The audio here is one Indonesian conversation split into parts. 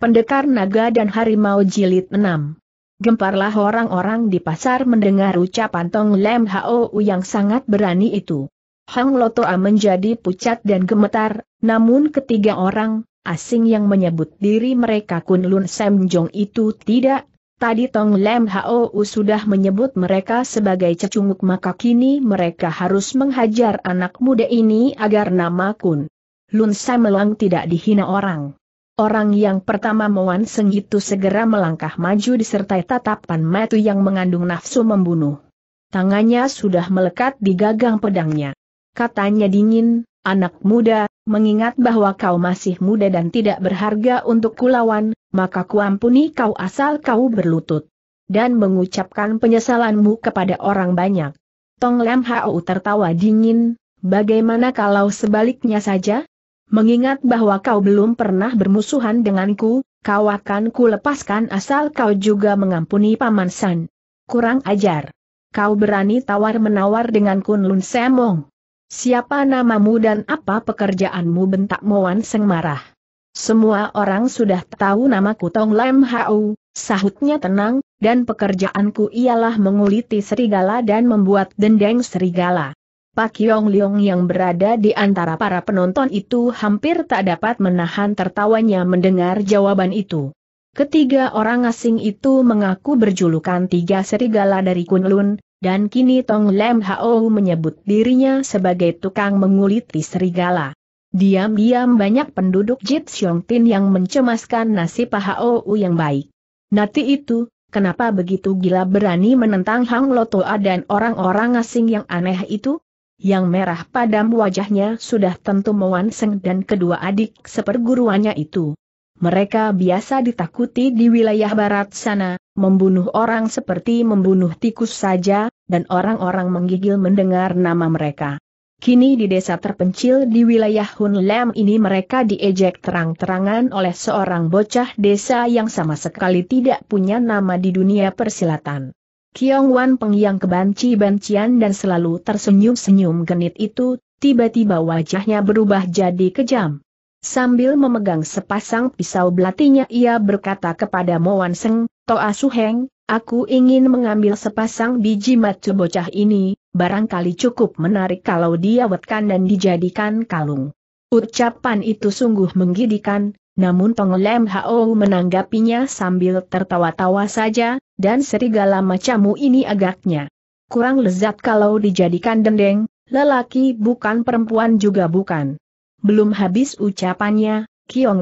Pendekar Naga dan Harimau Jilid 6 Gemparlah orang-orang di pasar mendengar ucapan Tong Lem Hao yang sangat berani itu. Hang Lotoa menjadi pucat dan gemetar, namun ketiga orang, asing yang menyebut diri mereka Kun Lun Sam Jong itu tidak. Tadi Tong Lem Hao sudah menyebut mereka sebagai cecunguk maka kini mereka harus menghajar anak muda ini agar nama Kun Lun Sam Lang tidak dihina orang. Orang yang pertama Moan Seng itu segera melangkah maju disertai tatapan matu yang mengandung nafsu membunuh. Tangannya sudah melekat di gagang pedangnya. Katanya dingin, anak muda, mengingat bahwa kau masih muda dan tidak berharga untuk kulawan, maka kuampuni kau asal kau berlutut. Dan mengucapkan penyesalanmu kepada orang banyak. Tong Lam Hao tertawa dingin, bagaimana kalau sebaliknya saja? Mengingat bahwa kau belum pernah bermusuhan denganku, kau akan ku lepaskan asal kau juga mengampuni Paman San. Kurang ajar. Kau berani tawar-menawar dengan Lunsemong? Semong. Siapa namamu dan apa pekerjaanmu bentak Moan Seng marah. Semua orang sudah tahu namaku Tong Lam Hau, sahutnya tenang, dan pekerjaanku ialah menguliti serigala dan membuat dendeng serigala. Pak Yong Leong yang berada di antara para penonton itu hampir tak dapat menahan tertawanya mendengar jawaban itu. Ketiga orang asing itu mengaku berjulukan tiga serigala dari Kunlun, dan kini Tong Lem Hao menyebut dirinya sebagai tukang menguliti serigala. Diam-diam banyak penduduk Jit Xiong Tin yang mencemaskan nasib Hao yang baik. Nanti itu, kenapa begitu gila berani menentang Hang Lotoa dan orang-orang asing yang aneh itu? yang merah padam wajahnya sudah tentu mewanseng dan kedua adik seperguruannya itu. Mereka biasa ditakuti di wilayah barat sana, membunuh orang seperti membunuh tikus saja, dan orang-orang menggigil mendengar nama mereka. Kini di desa terpencil di wilayah Hunlem ini mereka diejek terang-terangan oleh seorang bocah desa yang sama sekali tidak punya nama di dunia persilatan. Kiong Wan Peng yang kebanci-bancian dan selalu tersenyum-senyum genit itu, tiba-tiba wajahnya berubah jadi kejam. Sambil memegang sepasang pisau belatinya ia berkata kepada Wan Seng, Toa Heng, aku ingin mengambil sepasang biji matu bocah ini, barangkali cukup menarik kalau diawetkan dan dijadikan kalung. Ucapan itu sungguh menggidikan, namun pengelem HO menanggapinya sambil tertawa-tawa saja, dan serigala macamu ini agaknya kurang lezat kalau dijadikan dendeng, lelaki bukan perempuan juga bukan. Belum habis ucapannya,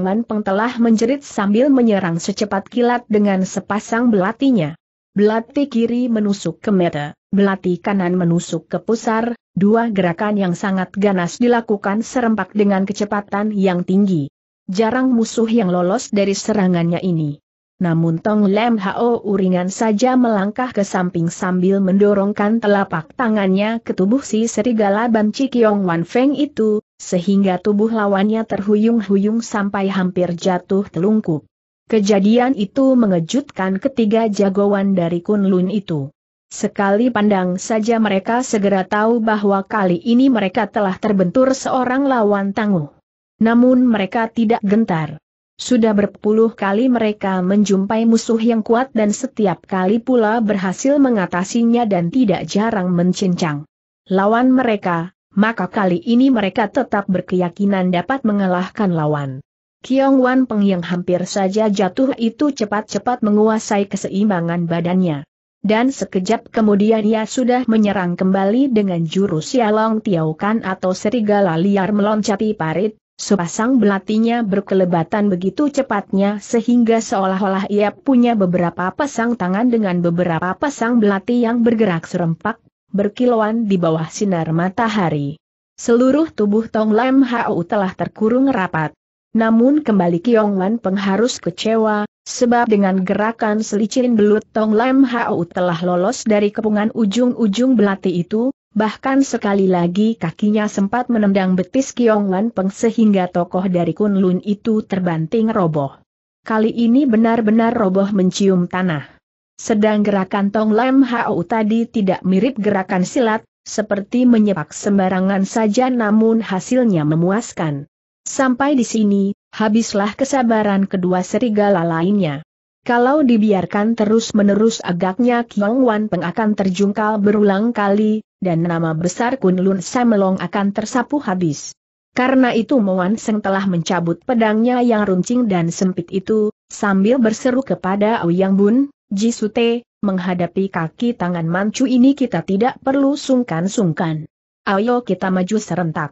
Man Peng telah menjerit sambil menyerang secepat kilat dengan sepasang belatinya. Belati kiri menusuk ke mata, belati kanan menusuk ke pusar, dua gerakan yang sangat ganas dilakukan serempak dengan kecepatan yang tinggi jarang musuh yang lolos dari serangannya ini. Namun Tong Lem Hao uringan saja melangkah ke samping sambil mendorongkan telapak tangannya ke tubuh si serigala banci Kiong Wan Feng itu, sehingga tubuh lawannya terhuyung-huyung sampai hampir jatuh telungkup. Kejadian itu mengejutkan ketiga jagoan dari Kunlun itu. Sekali pandang saja mereka segera tahu bahwa kali ini mereka telah terbentur seorang lawan tangguh. Namun mereka tidak gentar. Sudah berpuluh kali mereka menjumpai musuh yang kuat dan setiap kali pula berhasil mengatasinya dan tidak jarang mencincang. Lawan mereka, maka kali ini mereka tetap berkeyakinan dapat mengalahkan lawan. Kiong Wan Peng yang hampir saja jatuh itu cepat-cepat menguasai keseimbangan badannya. Dan sekejap kemudian ia sudah menyerang kembali dengan jurus Yalong Tiaukan atau serigala liar meloncati parit, Sepasang belatinya berkelebatan begitu cepatnya sehingga seolah-olah ia punya beberapa pasang tangan dengan beberapa pasang belati yang bergerak serempak, berkilauan di bawah sinar matahari. Seluruh tubuh Tong Lam Hau telah terkurung rapat. Namun kembali Kiong Wan pengharus kecewa, sebab dengan gerakan selicin belut Tong Lam Hau telah lolos dari kepungan ujung-ujung belati itu, bahkan sekali lagi kakinya sempat menendang betis Kiong Wan Peng sehingga tokoh dari Kunlun itu terbanting roboh. Kali ini benar-benar roboh mencium tanah. Sedang gerakan Tong Lam Hau tadi tidak mirip gerakan silat, seperti menyepak sembarangan saja namun hasilnya memuaskan. Sampai di sini, habislah kesabaran kedua serigala lainnya. Kalau dibiarkan terus-menerus agaknya Kiong Wan Peng akan terjungkal berulang kali, dan nama besar Kunlun Samelong akan tersapu habis. Karena itu Moan Seng telah mencabut pedangnya yang runcing dan sempit itu, sambil berseru kepada Ouyang Bun, Jisute, menghadapi kaki tangan mancu ini kita tidak perlu sungkan-sungkan. Ayo kita maju serentak.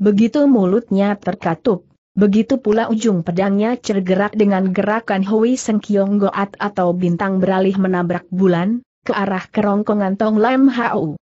Begitu mulutnya terkatup, begitu pula ujung pedangnya cergerak dengan gerakan Hui Seng Kiong Goat atau bintang beralih menabrak bulan, ke arah kerongkongan Tong Lam Hau.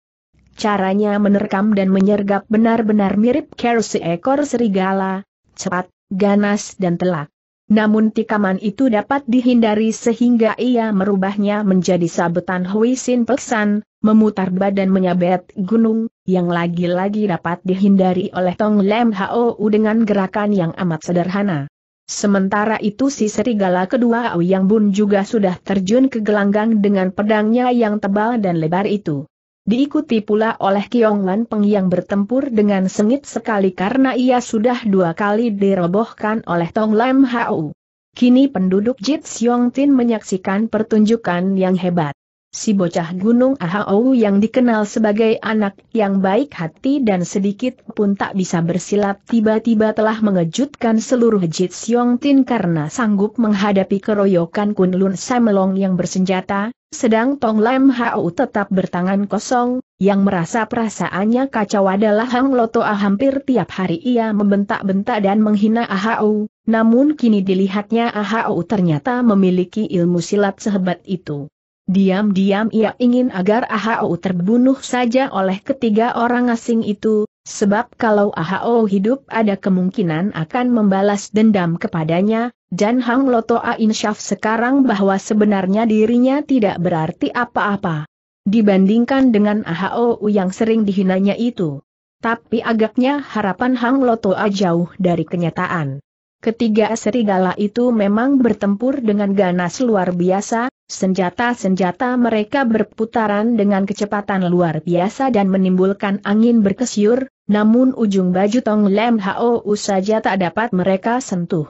Caranya menerkam dan menyergap benar-benar mirip care seekor serigala, cepat, ganas dan telak. Namun tikaman itu dapat dihindari sehingga ia merubahnya menjadi sabetan Hui Sin Peksan, memutar badan menyabet gunung, yang lagi-lagi dapat dihindari oleh Tong Lem Hou dengan gerakan yang amat sederhana. Sementara itu si serigala kedua Yang Bun juga sudah terjun ke gelanggang dengan pedangnya yang tebal dan lebar itu. Diikuti pula oleh Kionglan Peng yang bertempur dengan sengit sekali karena ia sudah dua kali dirobohkan oleh Tong Lam Hau. Kini penduduk Jit Siong Tin menyaksikan pertunjukan yang hebat. Si bocah gunung Ahau yang dikenal sebagai anak yang baik hati dan sedikit pun tak bisa bersilat tiba-tiba telah mengejutkan seluruh Jit Siong Tin karena sanggup menghadapi keroyokan Kun Kunlun Samelong yang bersenjata, sedang Tong Lam Hau tetap bertangan kosong, yang merasa perasaannya kacau adalah Hang Loto Ah hampir tiap hari ia membentak-bentak dan menghina Ahau, namun kini dilihatnya Ahau ternyata memiliki ilmu silat sehebat itu. Diam-diam ia ingin agar Ahau terbunuh saja oleh ketiga orang asing itu, sebab kalau Ahau hidup ada kemungkinan akan membalas dendam kepadanya, dan Hang Loto Lotoa insyaf sekarang bahwa sebenarnya dirinya tidak berarti apa-apa. Dibandingkan dengan Ahau yang sering dihinanya itu. Tapi agaknya harapan Hang Lotoa jauh dari kenyataan. Ketiga serigala itu memang bertempur dengan ganas luar biasa, senjata-senjata mereka berputaran dengan kecepatan luar biasa dan menimbulkan angin berkesyur, namun ujung baju Tong Lem Hao saja tak dapat mereka sentuh.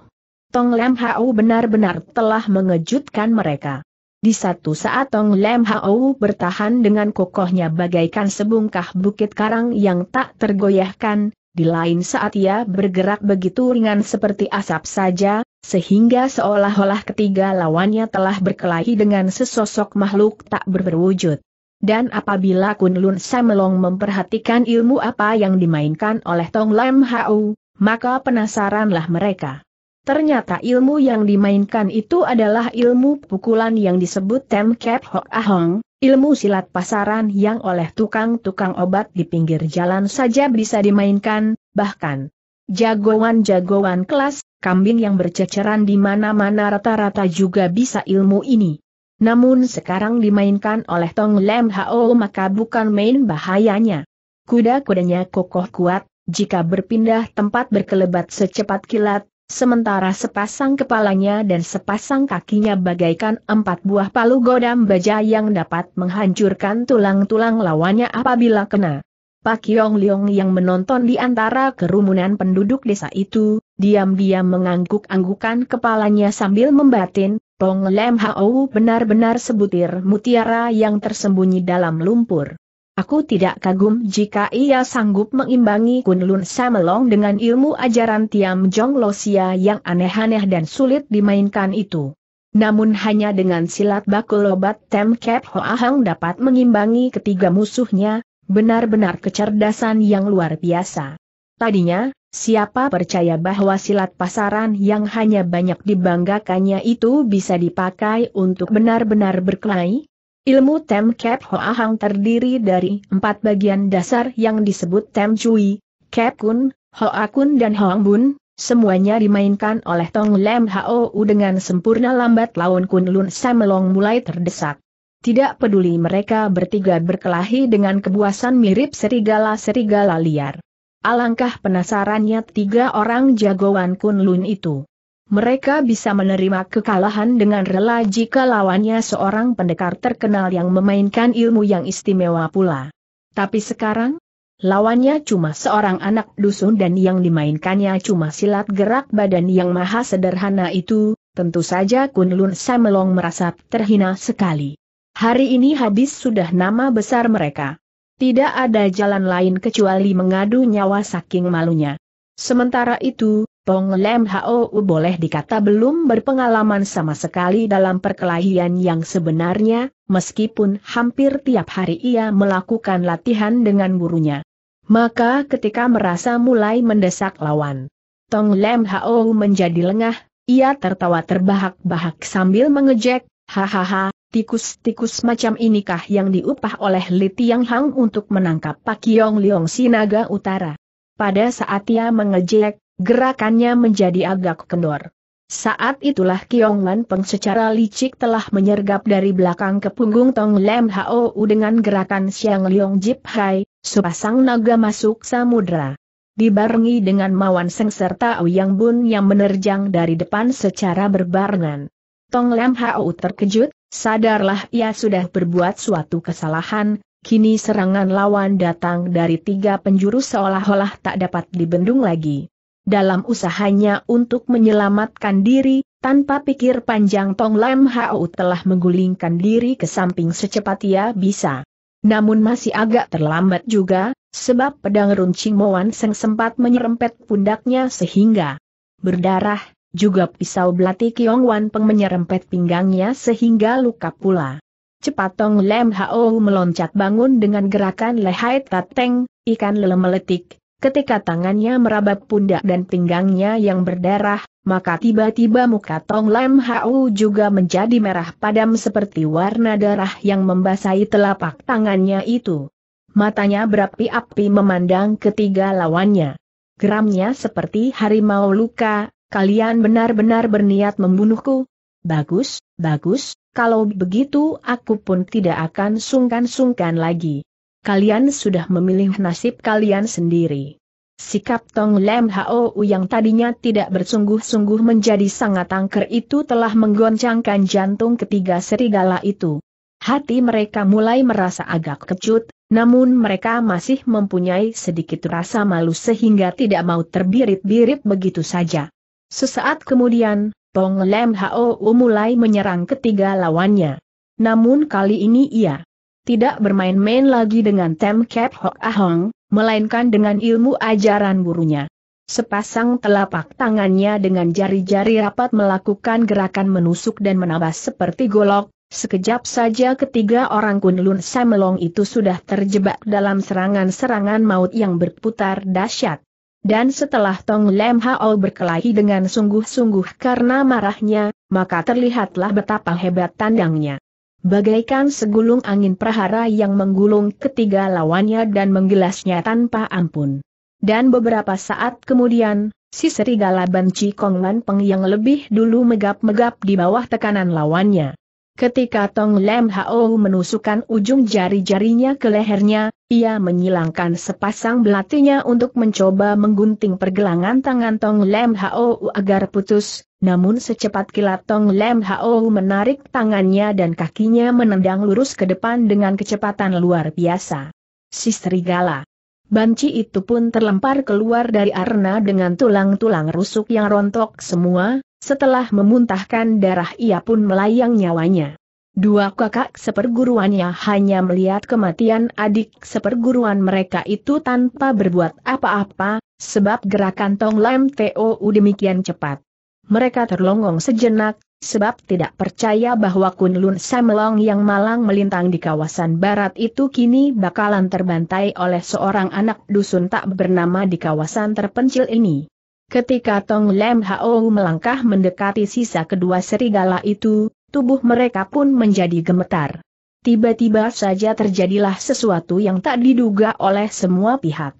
Tong Lem Hao benar-benar telah mengejutkan mereka. Di satu saat Tong Lem Hao bertahan dengan kokohnya bagaikan sebungkah bukit karang yang tak tergoyahkan, di lain saat ia bergerak begitu ringan seperti asap saja, sehingga seolah-olah ketiga lawannya telah berkelahi dengan sesosok makhluk tak berwujud. Dan apabila Kun Lun Samelong memperhatikan ilmu apa yang dimainkan oleh Tong Lam Hau, maka penasaranlah mereka. Ternyata ilmu yang dimainkan itu adalah ilmu pukulan yang disebut Tem Kep Hok Ahong, Ilmu silat pasaran yang oleh tukang-tukang obat di pinggir jalan saja bisa dimainkan, bahkan jagoan-jagoan kelas, kambing yang berceceran di mana-mana rata-rata juga bisa ilmu ini. Namun sekarang dimainkan oleh Tong Lem Hao maka bukan main bahayanya. Kuda-kudanya kokoh kuat, jika berpindah tempat berkelebat secepat kilat, Sementara sepasang kepalanya dan sepasang kakinya bagaikan empat buah palu godam baja yang dapat menghancurkan tulang-tulang lawannya apabila kena. Pak Yong Leong yang menonton di antara kerumunan penduduk desa itu, diam-diam mengangguk-anggukan kepalanya sambil membatin, Tong Lem Hao benar-benar sebutir mutiara yang tersembunyi dalam lumpur. Aku tidak kagum jika ia sanggup mengimbangi Kunlun Samelong dengan ilmu ajaran Tiam Jong Losia yang aneh-aneh dan sulit dimainkan itu. Namun hanya dengan silat bakul obat Tem Kep Hoa Hang dapat mengimbangi ketiga musuhnya, benar-benar kecerdasan yang luar biasa. Tadinya, siapa percaya bahwa silat pasaran yang hanya banyak dibanggakannya itu bisa dipakai untuk benar-benar berkelahi? Ilmu Tem Kep Hoa Hang terdiri dari empat bagian dasar yang disebut Tem Cui, Kep Kun, Hoa Kun dan Hoang Bun, semuanya dimainkan oleh Tong Lem Hou dengan sempurna lambat laun Kun Lun Samelong mulai terdesak. Tidak peduli mereka bertiga berkelahi dengan kebuasan mirip serigala-serigala liar. Alangkah penasarannya tiga orang jagoan Kun Lun itu mereka bisa menerima kekalahan dengan rela jika lawannya seorang pendekar terkenal yang memainkan ilmu yang istimewa pula. Tapi sekarang, lawannya cuma seorang anak dusun dan yang dimainkannya cuma silat gerak badan yang maha sederhana itu, tentu saja Kunlun Samelong merasa terhina sekali. Hari ini habis sudah nama besar mereka. Tidak ada jalan lain kecuali mengadu nyawa saking malunya. Sementara itu, Tong Lem Hao boleh dikata belum berpengalaman sama sekali dalam perkelahian yang sebenarnya, meskipun hampir tiap hari ia melakukan latihan dengan gurunya. Maka ketika merasa mulai mendesak lawan, Tong Lem Hao menjadi lengah, ia tertawa terbahak-bahak sambil mengejek, hahaha, tikus-tikus macam inikah yang diupah oleh Li Tiang Hang untuk menangkap Pak Yong Liong Sinaga Utara. Pada saat ia mengejek, Gerakannya menjadi agak kendor. Saat itulah Kiong Lan Peng secara licik telah menyergap dari belakang ke punggung Tong Lem U dengan gerakan Siang Liong Jip Hai, sepasang naga masuk samudra. Dibarengi dengan Mawan Seng serta Uyang Bun yang menerjang dari depan secara berbarengan. Tong Lem U terkejut, sadarlah ia sudah berbuat suatu kesalahan, kini serangan lawan datang dari tiga penjuru seolah-olah tak dapat dibendung lagi. Dalam usahanya untuk menyelamatkan diri, tanpa pikir panjang Tong Lam Hau telah menggulingkan diri ke samping secepat ia bisa. Namun masih agak terlambat juga, sebab pedang runcing Moan Seng sempat menyerempet pundaknya sehingga berdarah, juga pisau belati Kiong Wan Peng menyerempet pinggangnya sehingga luka pula. Cepat Tong Lam Hau meloncat bangun dengan gerakan lehai tateng, ikan lele meletik, Ketika tangannya merabat pundak dan pinggangnya yang berdarah, maka tiba-tiba muka Tong Lam Hau juga menjadi merah padam seperti warna darah yang membasahi telapak tangannya itu. Matanya berapi-api memandang ketiga lawannya. Geramnya seperti harimau luka, kalian benar-benar berniat membunuhku? Bagus, bagus, kalau begitu aku pun tidak akan sungkan-sungkan lagi kalian sudah memilih nasib kalian sendiri. Sikap Tong Lem Hao yang tadinya tidak bersungguh-sungguh menjadi sangat angker itu telah menggoncangkan jantung ketiga serigala itu. Hati mereka mulai merasa agak kecut, namun mereka masih mempunyai sedikit rasa malu sehingga tidak mau terbirit-birit begitu saja. Sesaat kemudian, Tong Lem Hao mulai menyerang ketiga lawannya. Namun kali ini ia tidak bermain-main lagi dengan Tem Kep Hok Ahong, ah melainkan dengan ilmu ajaran gurunya. Sepasang telapak tangannya dengan jari-jari rapat melakukan gerakan menusuk dan menabas seperti golok, sekejap saja ketiga orang Kunlun Samelong itu sudah terjebak dalam serangan-serangan maut yang berputar dahsyat. Dan setelah Tong Lem Hao berkelahi dengan sungguh-sungguh karena marahnya, maka terlihatlah betapa hebat tandangnya bagaikan segulung angin prahara yang menggulung ketiga lawannya dan menggelasnya tanpa ampun. Dan beberapa saat kemudian, si serigala banci Kong Lan Peng yang lebih dulu megap-megap di bawah tekanan lawannya. Ketika Tong Lem Hao menusukkan ujung jari-jarinya ke lehernya, ia menyilangkan sepasang belatinya untuk mencoba menggunting pergelangan tangan Tong Lem Hao agar putus, namun secepat kilat Tong Lem Hao menarik tangannya dan kakinya menendang lurus ke depan dengan kecepatan luar biasa. Si serigala. Banci itu pun terlempar keluar dari arena dengan tulang-tulang rusuk yang rontok semua, setelah memuntahkan darah ia pun melayang nyawanya. Dua kakak seperguruannya hanya melihat kematian adik seperguruan mereka itu tanpa berbuat apa-apa, sebab gerakan Tong Lam TOU demikian cepat mereka terlongong sejenak, sebab tidak percaya bahwa Kunlun Samelong yang malang melintang di kawasan barat itu kini bakalan terbantai oleh seorang anak dusun tak bernama di kawasan terpencil ini. Ketika Tong Lem Hao melangkah mendekati sisa kedua serigala itu, tubuh mereka pun menjadi gemetar. Tiba-tiba saja terjadilah sesuatu yang tak diduga oleh semua pihak.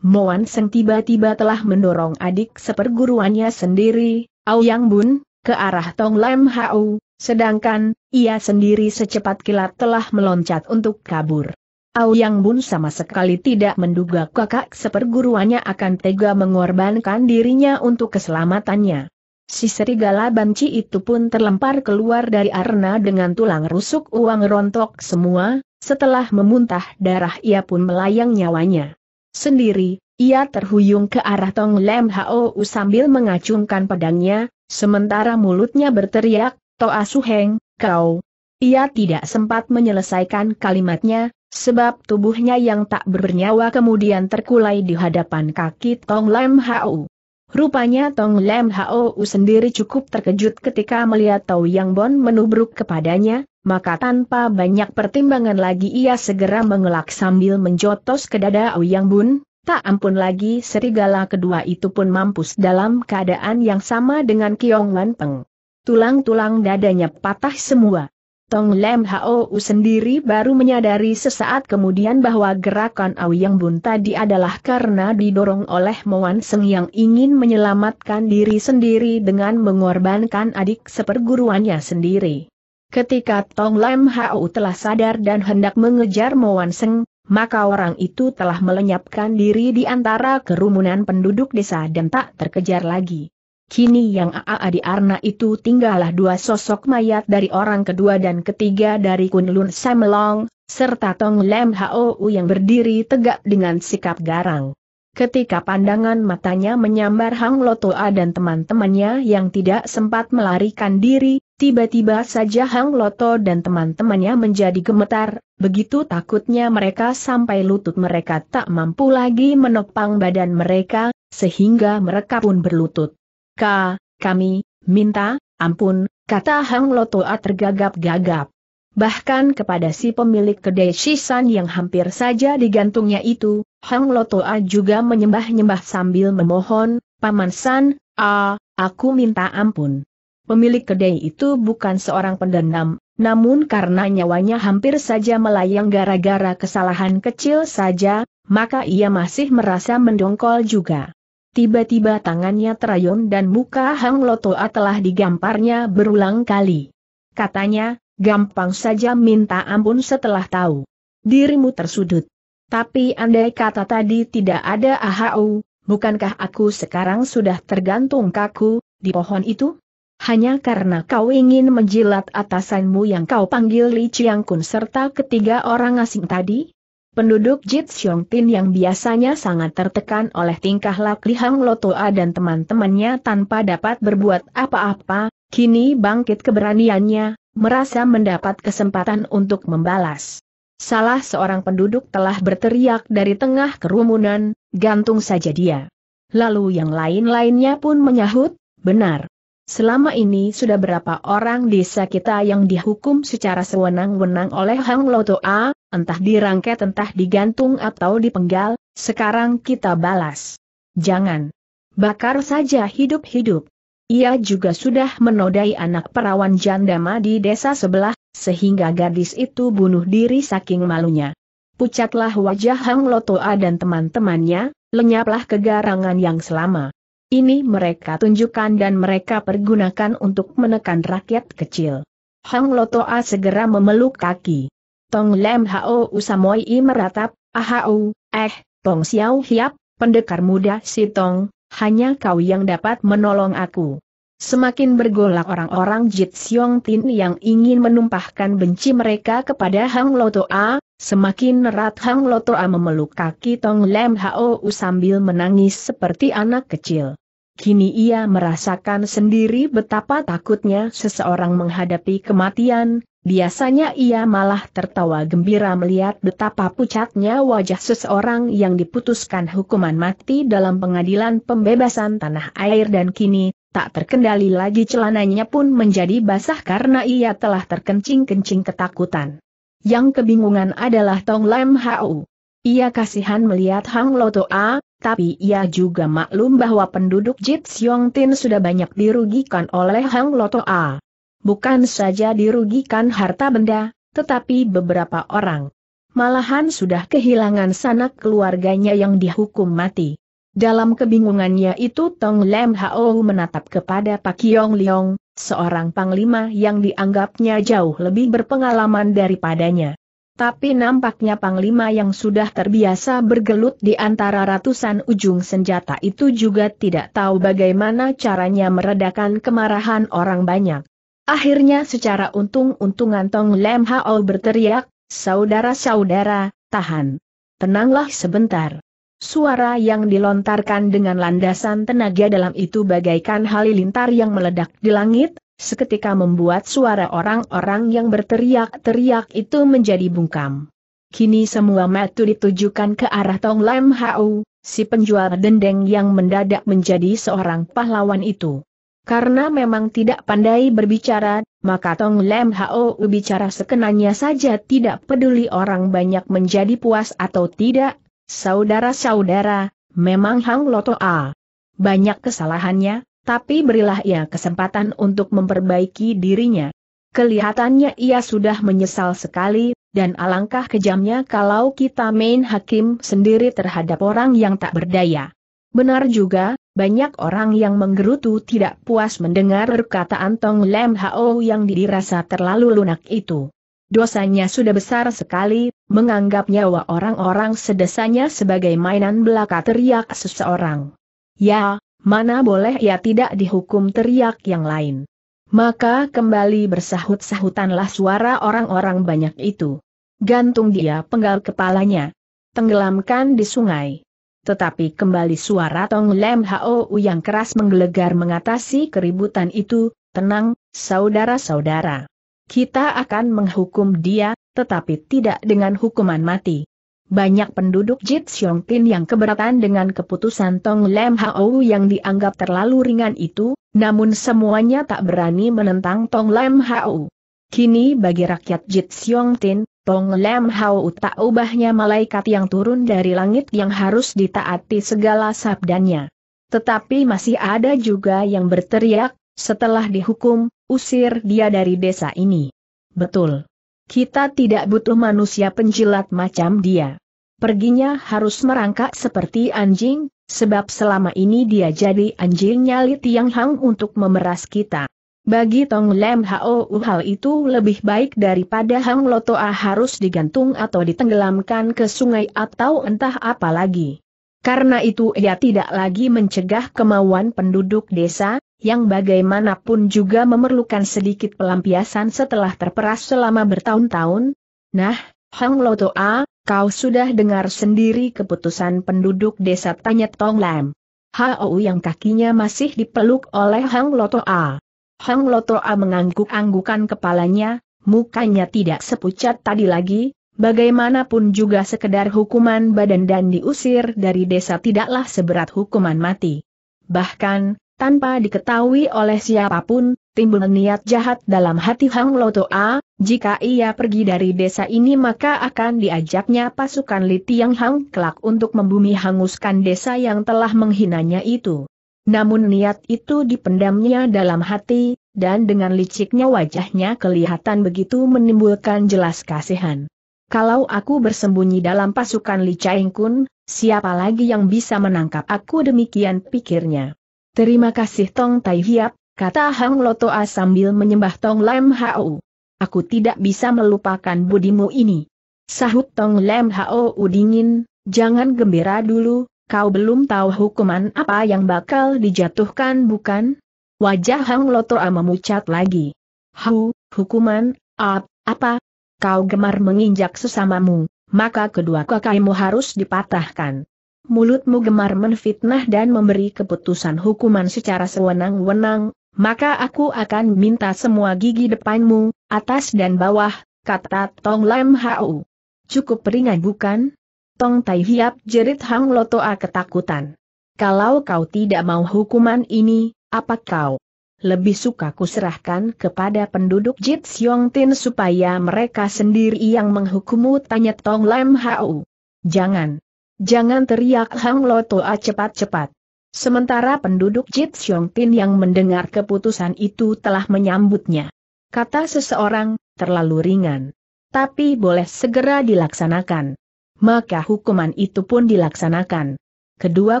Moan Seng tiba-tiba telah mendorong adik seperguruannya sendiri, Aoyang Bun, ke arah Tong lem Hau, sedangkan, ia sendiri secepat kilat telah meloncat untuk kabur. Aoyang Bun sama sekali tidak menduga kakak seperguruannya akan tega mengorbankan dirinya untuk keselamatannya. Si serigala banci itu pun terlempar keluar dari arena dengan tulang rusuk uang rontok semua, setelah memuntah darah ia pun melayang nyawanya. Sendiri, ia terhuyung ke arah Tong Lem Hou sambil mengacungkan pedangnya, sementara mulutnya berteriak, Toa Su Heng, kau. Ia tidak sempat menyelesaikan kalimatnya, sebab tubuhnya yang tak bernyawa kemudian terkulai di hadapan kaki Tong Lem Hou. Rupanya Tong Lem Hou sendiri cukup terkejut ketika melihat Tau Yang Bon menubruk kepadanya, maka tanpa banyak pertimbangan lagi ia segera mengelak sambil menjotos ke dada Au Yang Bun, Tak ampun lagi serigala kedua itu pun mampus dalam keadaan yang sama dengan Kiong Wan Peng. Tulang-tulang dadanya patah semua. Tong Lem Hou sendiri baru menyadari sesaat kemudian bahwa gerakan Yang Bun tadi adalah karena didorong oleh Moan Seng yang ingin menyelamatkan diri sendiri dengan mengorbankan adik seperguruannya sendiri. Ketika Tong Lem Hao telah sadar dan hendak mengejar Moan Seng, maka orang itu telah melenyapkan diri di antara kerumunan penduduk desa dan tak terkejar lagi. Kini yang Aa di Arna itu tinggallah dua sosok mayat dari orang kedua dan ketiga dari Kunlun Samelong, serta Tong Lem Hou yang berdiri tegak dengan sikap garang. Ketika pandangan matanya menyambar Hang Lotoa dan teman-temannya yang tidak sempat melarikan diri, Tiba-tiba saja Hang Loto dan teman-temannya menjadi gemetar, begitu takutnya mereka sampai lutut mereka tak mampu lagi menopang badan mereka, sehingga mereka pun berlutut. Ka, kami, minta, ampun, kata Hang Loto tergagap-gagap. Bahkan kepada si pemilik kedai Shisan yang hampir saja digantungnya itu, Hang Lotoa juga menyembah-nyembah sambil memohon, Paman San, A, aku minta ampun. Pemilik kedai itu bukan seorang pendendam, namun karena nyawanya hampir saja melayang gara-gara kesalahan kecil saja, maka ia masih merasa mendongkol juga. Tiba-tiba tangannya terayun dan muka Hang Lotoa telah digamparnya berulang kali. Katanya, gampang saja minta ampun setelah tahu. Dirimu tersudut. Tapi andai kata tadi tidak ada ahau, bukankah aku sekarang sudah tergantung kaku, di pohon itu? Hanya karena kau ingin menjilat atasanmu yang kau panggil Li Chiang Kun serta ketiga orang asing tadi? Penduduk Jit Xiong Tin yang biasanya sangat tertekan oleh tingkah Lak Hang Lotoa dan teman-temannya tanpa dapat berbuat apa-apa, kini bangkit keberaniannya, merasa mendapat kesempatan untuk membalas. Salah seorang penduduk telah berteriak dari tengah kerumunan, gantung saja dia. Lalu yang lain-lainnya pun menyahut, benar, Selama ini sudah berapa orang desa kita yang dihukum secara sewenang-wenang oleh Hang Loto A, entah dirangket entah digantung atau dipenggal, sekarang kita balas. Jangan. Bakar saja hidup-hidup. Ia juga sudah menodai anak perawan jandama di desa sebelah, sehingga gadis itu bunuh diri saking malunya. Pucatlah wajah Hang Lotoa dan teman-temannya, lenyaplah kegarangan yang selama ini mereka tunjukkan dan mereka pergunakan untuk menekan rakyat kecil. Hang Lotoa segera memeluk kaki. Tong Lem Hao Usamoi meratap, Ahau, eh, Tong Xiao Hiap, pendekar muda si Tong, hanya kau yang dapat menolong aku. Semakin bergolak orang-orang Jit Siong Tin yang ingin menumpahkan benci mereka kepada Hang Loto A, semakin erat Hang Loto A memeluk kaki Tong Lem U sambil menangis seperti anak kecil. Kini ia merasakan sendiri betapa takutnya seseorang menghadapi kematian, biasanya ia malah tertawa gembira melihat betapa pucatnya wajah seseorang yang diputuskan hukuman mati dalam pengadilan pembebasan tanah air dan kini, tak terkendali lagi celananya pun menjadi basah karena ia telah terkencing-kencing ketakutan. Yang kebingungan adalah Tong Lam Hau. Ia kasihan melihat Hang Loto A, tapi ia juga maklum bahwa penduduk Jit Siong Tin sudah banyak dirugikan oleh Hang Loto A. Bukan saja dirugikan harta benda, tetapi beberapa orang. Malahan sudah kehilangan sanak keluarganya yang dihukum mati. Dalam kebingungannya itu Tong Lam Hao menatap kepada Pak Yong Leong, seorang panglima yang dianggapnya jauh lebih berpengalaman daripadanya. Tapi nampaknya panglima yang sudah terbiasa bergelut di antara ratusan ujung senjata itu juga tidak tahu bagaimana caranya meredakan kemarahan orang banyak. Akhirnya secara untung-untungan Tong Lam Hao berteriak, Saudara-saudara, tahan. Tenanglah sebentar. Suara yang dilontarkan dengan landasan tenaga dalam itu bagaikan halilintar yang meledak di langit, seketika membuat suara orang-orang yang berteriak-teriak itu menjadi bungkam. Kini semua mata ditujukan ke arah Tong Lam Hau, si penjual dendeng yang mendadak menjadi seorang pahlawan itu. Karena memang tidak pandai berbicara, maka Tong Lam Hao bicara sekenanya saja tidak peduli orang banyak menjadi puas atau tidak, Saudara-saudara, memang Hang Loto A. Banyak kesalahannya, tapi berilah ia kesempatan untuk memperbaiki dirinya. Kelihatannya ia sudah menyesal sekali, dan alangkah kejamnya kalau kita main hakim sendiri terhadap orang yang tak berdaya. Benar juga, banyak orang yang menggerutu tidak puas mendengar perkataan Tong Lem Hao yang dirasa terlalu lunak itu. Dosanya sudah besar sekali, menganggap nyawa orang-orang sedesanya sebagai mainan belaka teriak seseorang. Ya, mana boleh ia tidak dihukum teriak yang lain. Maka kembali bersahut-sahutanlah suara orang-orang banyak itu. Gantung dia penggal kepalanya. Tenggelamkan di sungai. Tetapi kembali suara Tong Lem Hou yang keras menggelegar mengatasi keributan itu, tenang, saudara-saudara. Kita akan menghukum dia, tetapi tidak dengan hukuman mati. Banyak penduduk Jit Pin yang keberatan dengan keputusan Tong Lem Hao yang dianggap terlalu ringan itu, namun semuanya tak berani menentang Tong Lem Hao. Kini bagi rakyat Jit Tin, Tong Lem Hao tak ubahnya malaikat yang turun dari langit yang harus ditaati segala sabdanya. Tetapi masih ada juga yang berteriak, setelah dihukum, usir dia dari desa ini. Betul. Kita tidak butuh manusia penjilat macam dia. Perginya harus merangkak seperti anjing, sebab selama ini dia jadi anjing Li Tiang Hang untuk memeras kita. Bagi Tong Lem Hao hal itu lebih baik daripada Hang Lotoa harus digantung atau ditenggelamkan ke sungai atau entah apa lagi. Karena itu ia tidak lagi mencegah kemauan penduduk desa, yang bagaimanapun juga memerlukan sedikit pelampiasan setelah terperas selama bertahun-tahun. Nah, Hang Loto A, kau sudah dengar sendiri keputusan penduduk desa tanya Tong Lam. Hao yang kakinya masih dipeluk oleh Hang Loto A. Hang Loto A mengangguk-anggukan kepalanya, mukanya tidak sepucat tadi lagi, Bagaimanapun juga sekedar hukuman badan dan diusir dari desa tidaklah seberat hukuman mati. Bahkan, tanpa diketahui oleh siapapun, timbul niat jahat dalam hati Hang Loto A, jika ia pergi dari desa ini maka akan diajaknya pasukan Litiang Hang kelak untuk membumi hanguskan desa yang telah menghinanya itu. Namun niat itu dipendamnya dalam hati, dan dengan liciknya wajahnya kelihatan begitu menimbulkan jelas kasihan. Kalau aku bersembunyi dalam pasukan Li Chaing Kun, siapa lagi yang bisa menangkap aku demikian pikirnya. Terima kasih Tong Tai Hiap, kata Hang Lotoa sambil menyembah Tong Lam Hau. Aku tidak bisa melupakan budimu ini. Sahut Tong Lam Hau dingin, jangan gembira dulu, kau belum tahu hukuman apa yang bakal dijatuhkan bukan? Wajah Hang Lotoa memucat lagi. Hau, hukuman, ap, apa, kau gemar menginjak sesamamu, maka kedua kakaimu harus dipatahkan. Mulutmu gemar menfitnah dan memberi keputusan hukuman secara sewenang-wenang, maka aku akan minta semua gigi depanmu, atas dan bawah, kata Tong Lam Hau. Cukup ringan bukan? Tong Tai Hiap jerit Hang Lotoa ketakutan. Kalau kau tidak mau hukuman ini, apa kau? lebih suka kuserahkan kepada penduduk Jit Siong Tin supaya mereka sendiri yang menghukummu tanya Tong Lam Hau. Jangan. Jangan teriak Hang Lo Toa cepat-cepat. Sementara penduduk Jit Siong Tin yang mendengar keputusan itu telah menyambutnya. Kata seseorang, terlalu ringan. Tapi boleh segera dilaksanakan. Maka hukuman itu pun dilaksanakan. Kedua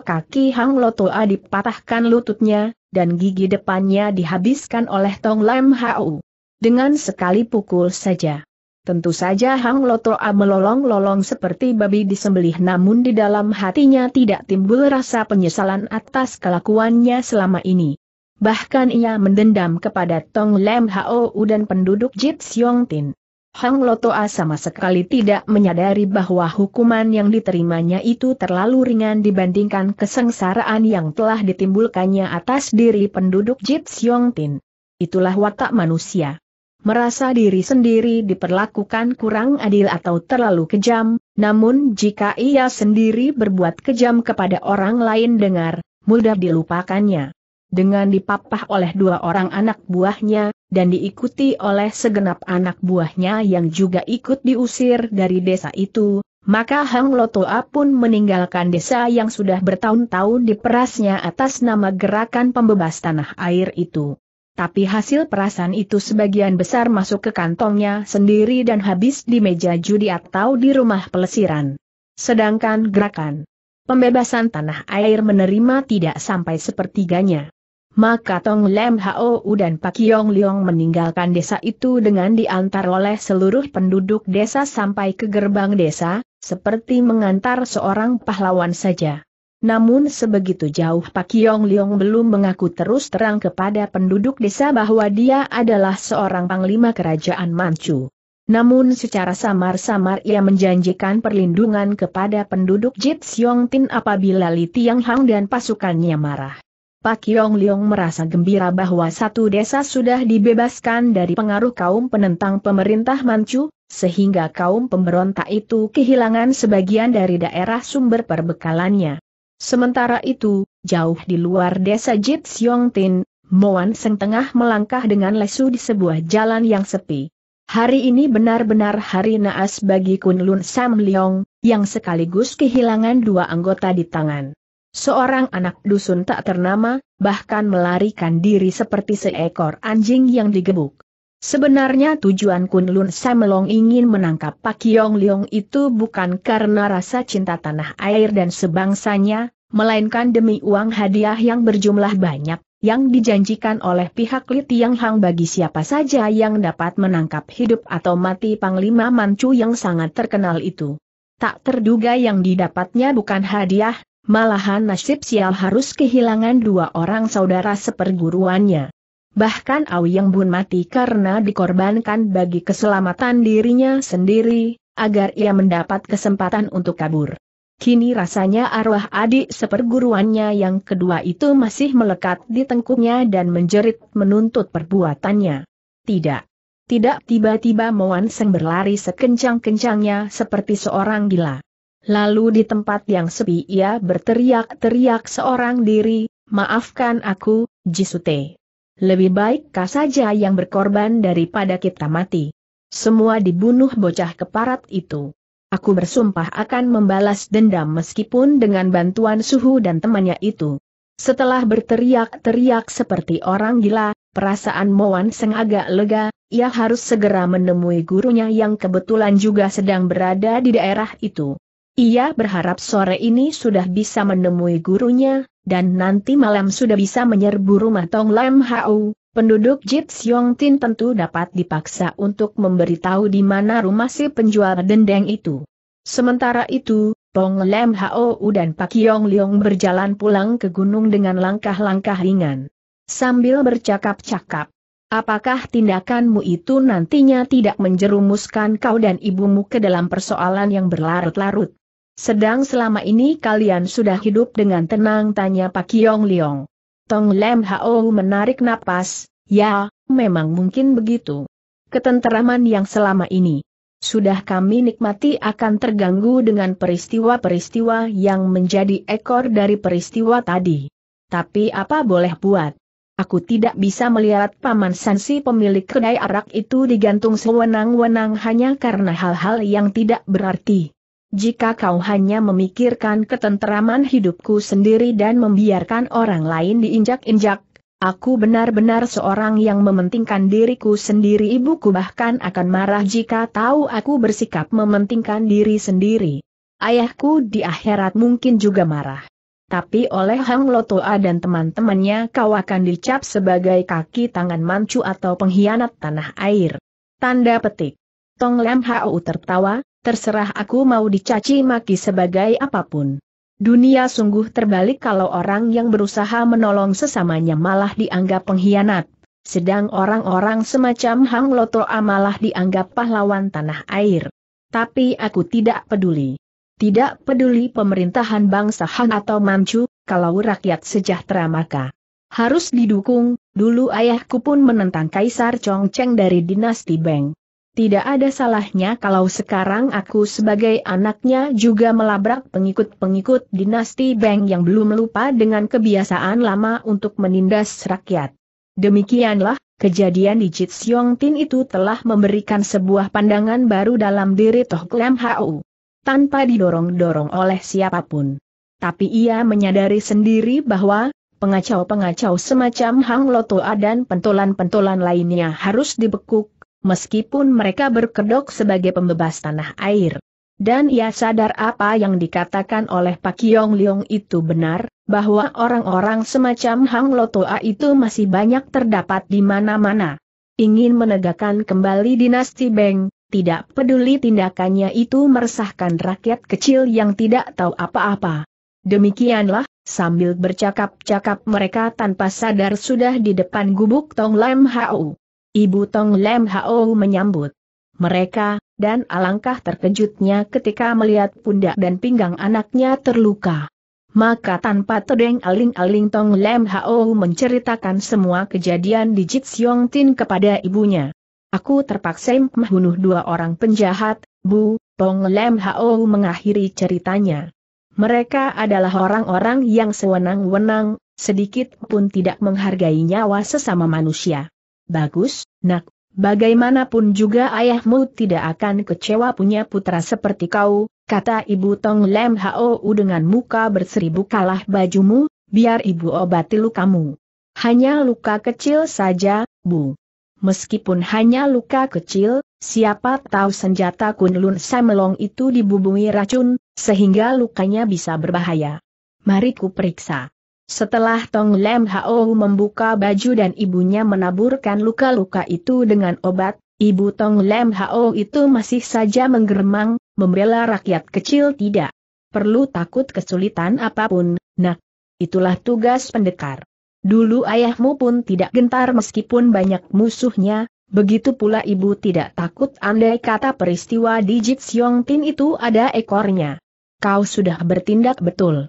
kaki Hang Lo Toa dipatahkan lututnya, dan gigi depannya dihabiskan oleh Tong Lam Hau. Dengan sekali pukul saja. Tentu saja Hang Lotoa melolong-lolong seperti babi disembelih namun di dalam hatinya tidak timbul rasa penyesalan atas kelakuannya selama ini. Bahkan ia mendendam kepada Tong Lam Hau dan penduduk Jit Siong Tin. Hang Lotoa sama sekali tidak menyadari bahwa hukuman yang diterimanya itu terlalu ringan dibandingkan kesengsaraan yang telah ditimbulkannya atas diri penduduk Jip Siong Tin. Itulah watak manusia. Merasa diri sendiri diperlakukan kurang adil atau terlalu kejam, namun jika ia sendiri berbuat kejam kepada orang lain dengar, mudah dilupakannya. Dengan dipapah oleh dua orang anak buahnya, dan diikuti oleh segenap anak buahnya yang juga ikut diusir dari desa itu, maka Hang Lotoa pun meninggalkan desa yang sudah bertahun-tahun diperasnya atas nama gerakan pembebas tanah air itu. Tapi hasil perasan itu sebagian besar masuk ke kantongnya sendiri dan habis di meja judi atau di rumah pelesiran. Sedangkan gerakan pembebasan tanah air menerima tidak sampai sepertiganya maka Tong Lem Hao dan Pak Yong Leong meninggalkan desa itu dengan diantar oleh seluruh penduduk desa sampai ke gerbang desa, seperti mengantar seorang pahlawan saja. Namun sebegitu jauh Pak Yong Leong belum mengaku terus terang kepada penduduk desa bahwa dia adalah seorang panglima kerajaan Manchu. Namun secara samar-samar ia menjanjikan perlindungan kepada penduduk Jit Siong Tin apabila Li Tiang Hang dan pasukannya marah. Pak Yong Leong merasa gembira bahwa satu desa sudah dibebaskan dari pengaruh kaum penentang pemerintah Manchu, sehingga kaum pemberontak itu kehilangan sebagian dari daerah sumber perbekalannya. Sementara itu, jauh di luar desa Jit Siong Tin, Moan Seng tengah melangkah dengan lesu di sebuah jalan yang sepi. Hari ini benar-benar hari naas bagi Kun Lun Sam Leong, yang sekaligus kehilangan dua anggota di tangan. Seorang anak dusun tak ternama, bahkan melarikan diri seperti seekor anjing yang digebuk. Sebenarnya tujuan Kunlun Samelong ingin menangkap Pak Yong Leong itu bukan karena rasa cinta tanah air dan sebangsanya, melainkan demi uang hadiah yang berjumlah banyak, yang dijanjikan oleh pihak Li Tiang Hang bagi siapa saja yang dapat menangkap hidup atau mati Panglima Manchu yang sangat terkenal itu. Tak terduga yang didapatnya bukan hadiah, Malahan nasib sial harus kehilangan dua orang saudara seperguruannya. Bahkan yang Bun mati karena dikorbankan bagi keselamatan dirinya sendiri, agar ia mendapat kesempatan untuk kabur. Kini rasanya arwah adik seperguruannya yang kedua itu masih melekat di tengkuknya dan menjerit menuntut perbuatannya. Tidak. Tidak tiba-tiba Moan Seng berlari sekencang-kencangnya seperti seorang gila. Lalu di tempat yang sepi ia berteriak-teriak seorang diri, maafkan aku, Jisute. Lebih baik kau saja yang berkorban daripada kita mati. Semua dibunuh bocah keparat itu. Aku bersumpah akan membalas dendam meskipun dengan bantuan suhu dan temannya itu. Setelah berteriak-teriak seperti orang gila, perasaan Moan Seng agak lega, ia harus segera menemui gurunya yang kebetulan juga sedang berada di daerah itu. Ia berharap sore ini sudah bisa menemui gurunya, dan nanti malam sudah bisa menyerbu rumah Tong Lam Hau, penduduk Jit Siong Tin tentu dapat dipaksa untuk memberitahu di mana rumah si penjual dendeng itu. Sementara itu, Tong Lam Hau dan Pak Yong Leong berjalan pulang ke gunung dengan langkah-langkah ringan. Sambil bercakap-cakap, apakah tindakanmu itu nantinya tidak menjerumuskan kau dan ibumu ke dalam persoalan yang berlarut-larut? Sedang selama ini kalian sudah hidup dengan tenang tanya Pak Kiong Liong. Tong Lem Hao menarik napas, ya, memang mungkin begitu. Ketenteraman yang selama ini sudah kami nikmati akan terganggu dengan peristiwa-peristiwa yang menjadi ekor dari peristiwa tadi. Tapi apa boleh buat? Aku tidak bisa melihat Paman Sansi pemilik kedai arak itu digantung sewenang-wenang hanya karena hal-hal yang tidak berarti jika kau hanya memikirkan ketenteraman hidupku sendiri dan membiarkan orang lain diinjak-injak, aku benar-benar seorang yang mementingkan diriku sendiri ibuku bahkan akan marah jika tahu aku bersikap mementingkan diri sendiri. Ayahku di akhirat mungkin juga marah. Tapi oleh Hang Lotoa dan teman-temannya kau akan dicap sebagai kaki tangan mancu atau pengkhianat tanah air. Tanda petik. Tong Lam Hau tertawa, terserah aku mau dicaci maki sebagai apapun. Dunia sungguh terbalik kalau orang yang berusaha menolong sesamanya malah dianggap pengkhianat, sedang orang-orang semacam Hang Loto amalah dianggap pahlawan tanah air. Tapi aku tidak peduli. Tidak peduli pemerintahan bangsa Han atau Manchu, kalau rakyat sejahtera maka harus didukung, dulu ayahku pun menentang Kaisar Chongcheng dari dinasti Beng. Tidak ada salahnya kalau sekarang aku sebagai anaknya juga melabrak pengikut-pengikut dinasti Beng yang belum lupa dengan kebiasaan lama untuk menindas rakyat. Demikianlah, kejadian di Chitsyong Tin itu telah memberikan sebuah pandangan baru dalam diri Toh Klem Hau. Tanpa didorong-dorong oleh siapapun. Tapi ia menyadari sendiri bahwa pengacau-pengacau semacam Hang Lotoa dan pentolan-pentolan lainnya harus dibekuk, meskipun mereka berkedok sebagai pembebas tanah air. Dan ia sadar apa yang dikatakan oleh Pak Yong Leong itu benar, bahwa orang-orang semacam Hang Lotoa itu masih banyak terdapat di mana-mana. Ingin menegakkan kembali dinasti Beng, tidak peduli tindakannya itu meresahkan rakyat kecil yang tidak tahu apa-apa. Demikianlah, sambil bercakap-cakap mereka tanpa sadar sudah di depan gubuk Tong Lam Hau. Ibu Tong Lem Hao menyambut. Mereka, dan alangkah terkejutnya ketika melihat pundak dan pinggang anaknya terluka. Maka tanpa tedeng aling-aling Tong Lem Hao menceritakan semua kejadian di Jit Siong Tin kepada ibunya. Aku terpaksa membunuh dua orang penjahat, Bu, Tong Lem Hao mengakhiri ceritanya. Mereka adalah orang-orang yang sewenang-wenang, sedikit pun tidak menghargai nyawa sesama manusia. Bagus, nak, bagaimanapun juga ayahmu tidak akan kecewa punya putra seperti kau, kata ibu Tong Lem Hou dengan muka berseribu kalah bajumu, biar ibu obati lukamu. Hanya luka kecil saja, bu. Meskipun hanya luka kecil, siapa tahu senjata kunlun samelong itu dibubungi racun, sehingga lukanya bisa berbahaya. Mari ku periksa. Setelah Tong Lem Hao membuka baju dan ibunya menaburkan luka-luka itu dengan obat, ibu Tong Lem Hao itu masih saja menggermang, membela rakyat kecil tidak perlu takut kesulitan apapun, nak. Itulah tugas pendekar. Dulu ayahmu pun tidak gentar meskipun banyak musuhnya, begitu pula ibu tidak takut andai kata peristiwa di Jit Tin itu ada ekornya. Kau sudah bertindak betul.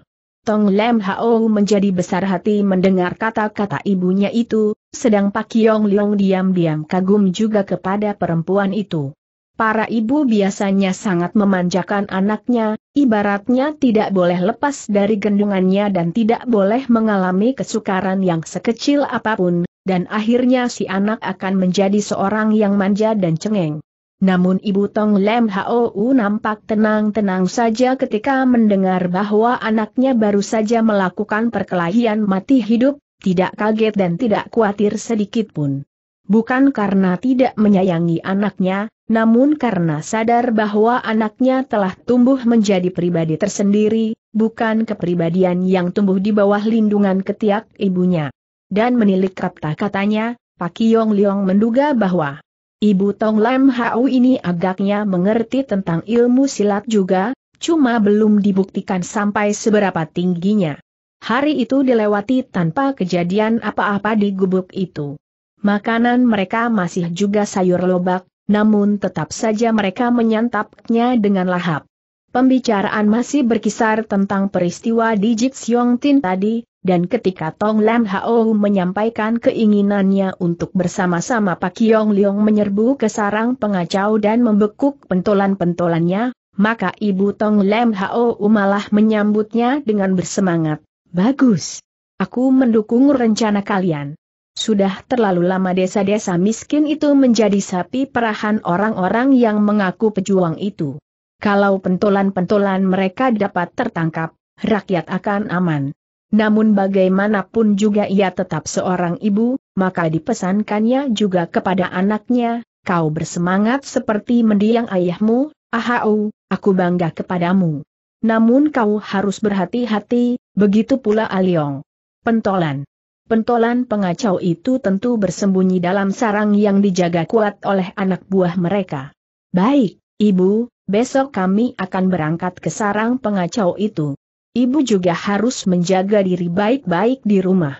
Tong Lem Haong menjadi besar hati mendengar kata-kata ibunya itu, sedang Pak Yong Leong diam-diam kagum juga kepada perempuan itu. Para ibu biasanya sangat memanjakan anaknya, ibaratnya tidak boleh lepas dari gendungannya dan tidak boleh mengalami kesukaran yang sekecil apapun, dan akhirnya si anak akan menjadi seorang yang manja dan cengeng. Namun Ibu Tong Lem Hou nampak tenang-tenang saja ketika mendengar bahwa anaknya baru saja melakukan perkelahian mati hidup, tidak kaget dan tidak khawatir sedikit pun. Bukan karena tidak menyayangi anaknya, namun karena sadar bahwa anaknya telah tumbuh menjadi pribadi tersendiri, bukan kepribadian yang tumbuh di bawah lindungan ketiak ibunya. Dan menilik kata-katanya, Pak Yong Leong menduga bahwa Ibu Tong Lam Hau ini agaknya mengerti tentang ilmu silat juga, cuma belum dibuktikan sampai seberapa tingginya. Hari itu dilewati tanpa kejadian apa-apa di gubuk itu. Makanan mereka masih juga sayur lobak, namun tetap saja mereka menyantapnya dengan lahap. Pembicaraan masih berkisar tentang peristiwa di Jixiong Tin tadi, dan ketika Tong Lam Hao menyampaikan keinginannya untuk bersama-sama Pak Yong Leong menyerbu ke sarang pengacau dan membekuk pentolan-pentolannya, maka ibu Tong Lam Hao malah menyambutnya dengan bersemangat. Bagus. Aku mendukung rencana kalian. Sudah terlalu lama desa-desa miskin itu menjadi sapi perahan orang-orang yang mengaku pejuang itu. Kalau pentolan-pentolan mereka dapat tertangkap, rakyat akan aman. Namun bagaimanapun juga ia tetap seorang ibu, maka dipesankannya juga kepada anaknya, kau bersemangat seperti mendiang ayahmu, ahau, aku bangga kepadamu. Namun kau harus berhati-hati, begitu pula Aliong. Pentolan. Pentolan pengacau itu tentu bersembunyi dalam sarang yang dijaga kuat oleh anak buah mereka. Baik, ibu, besok kami akan berangkat ke sarang pengacau itu ibu juga harus menjaga diri baik-baik di rumah.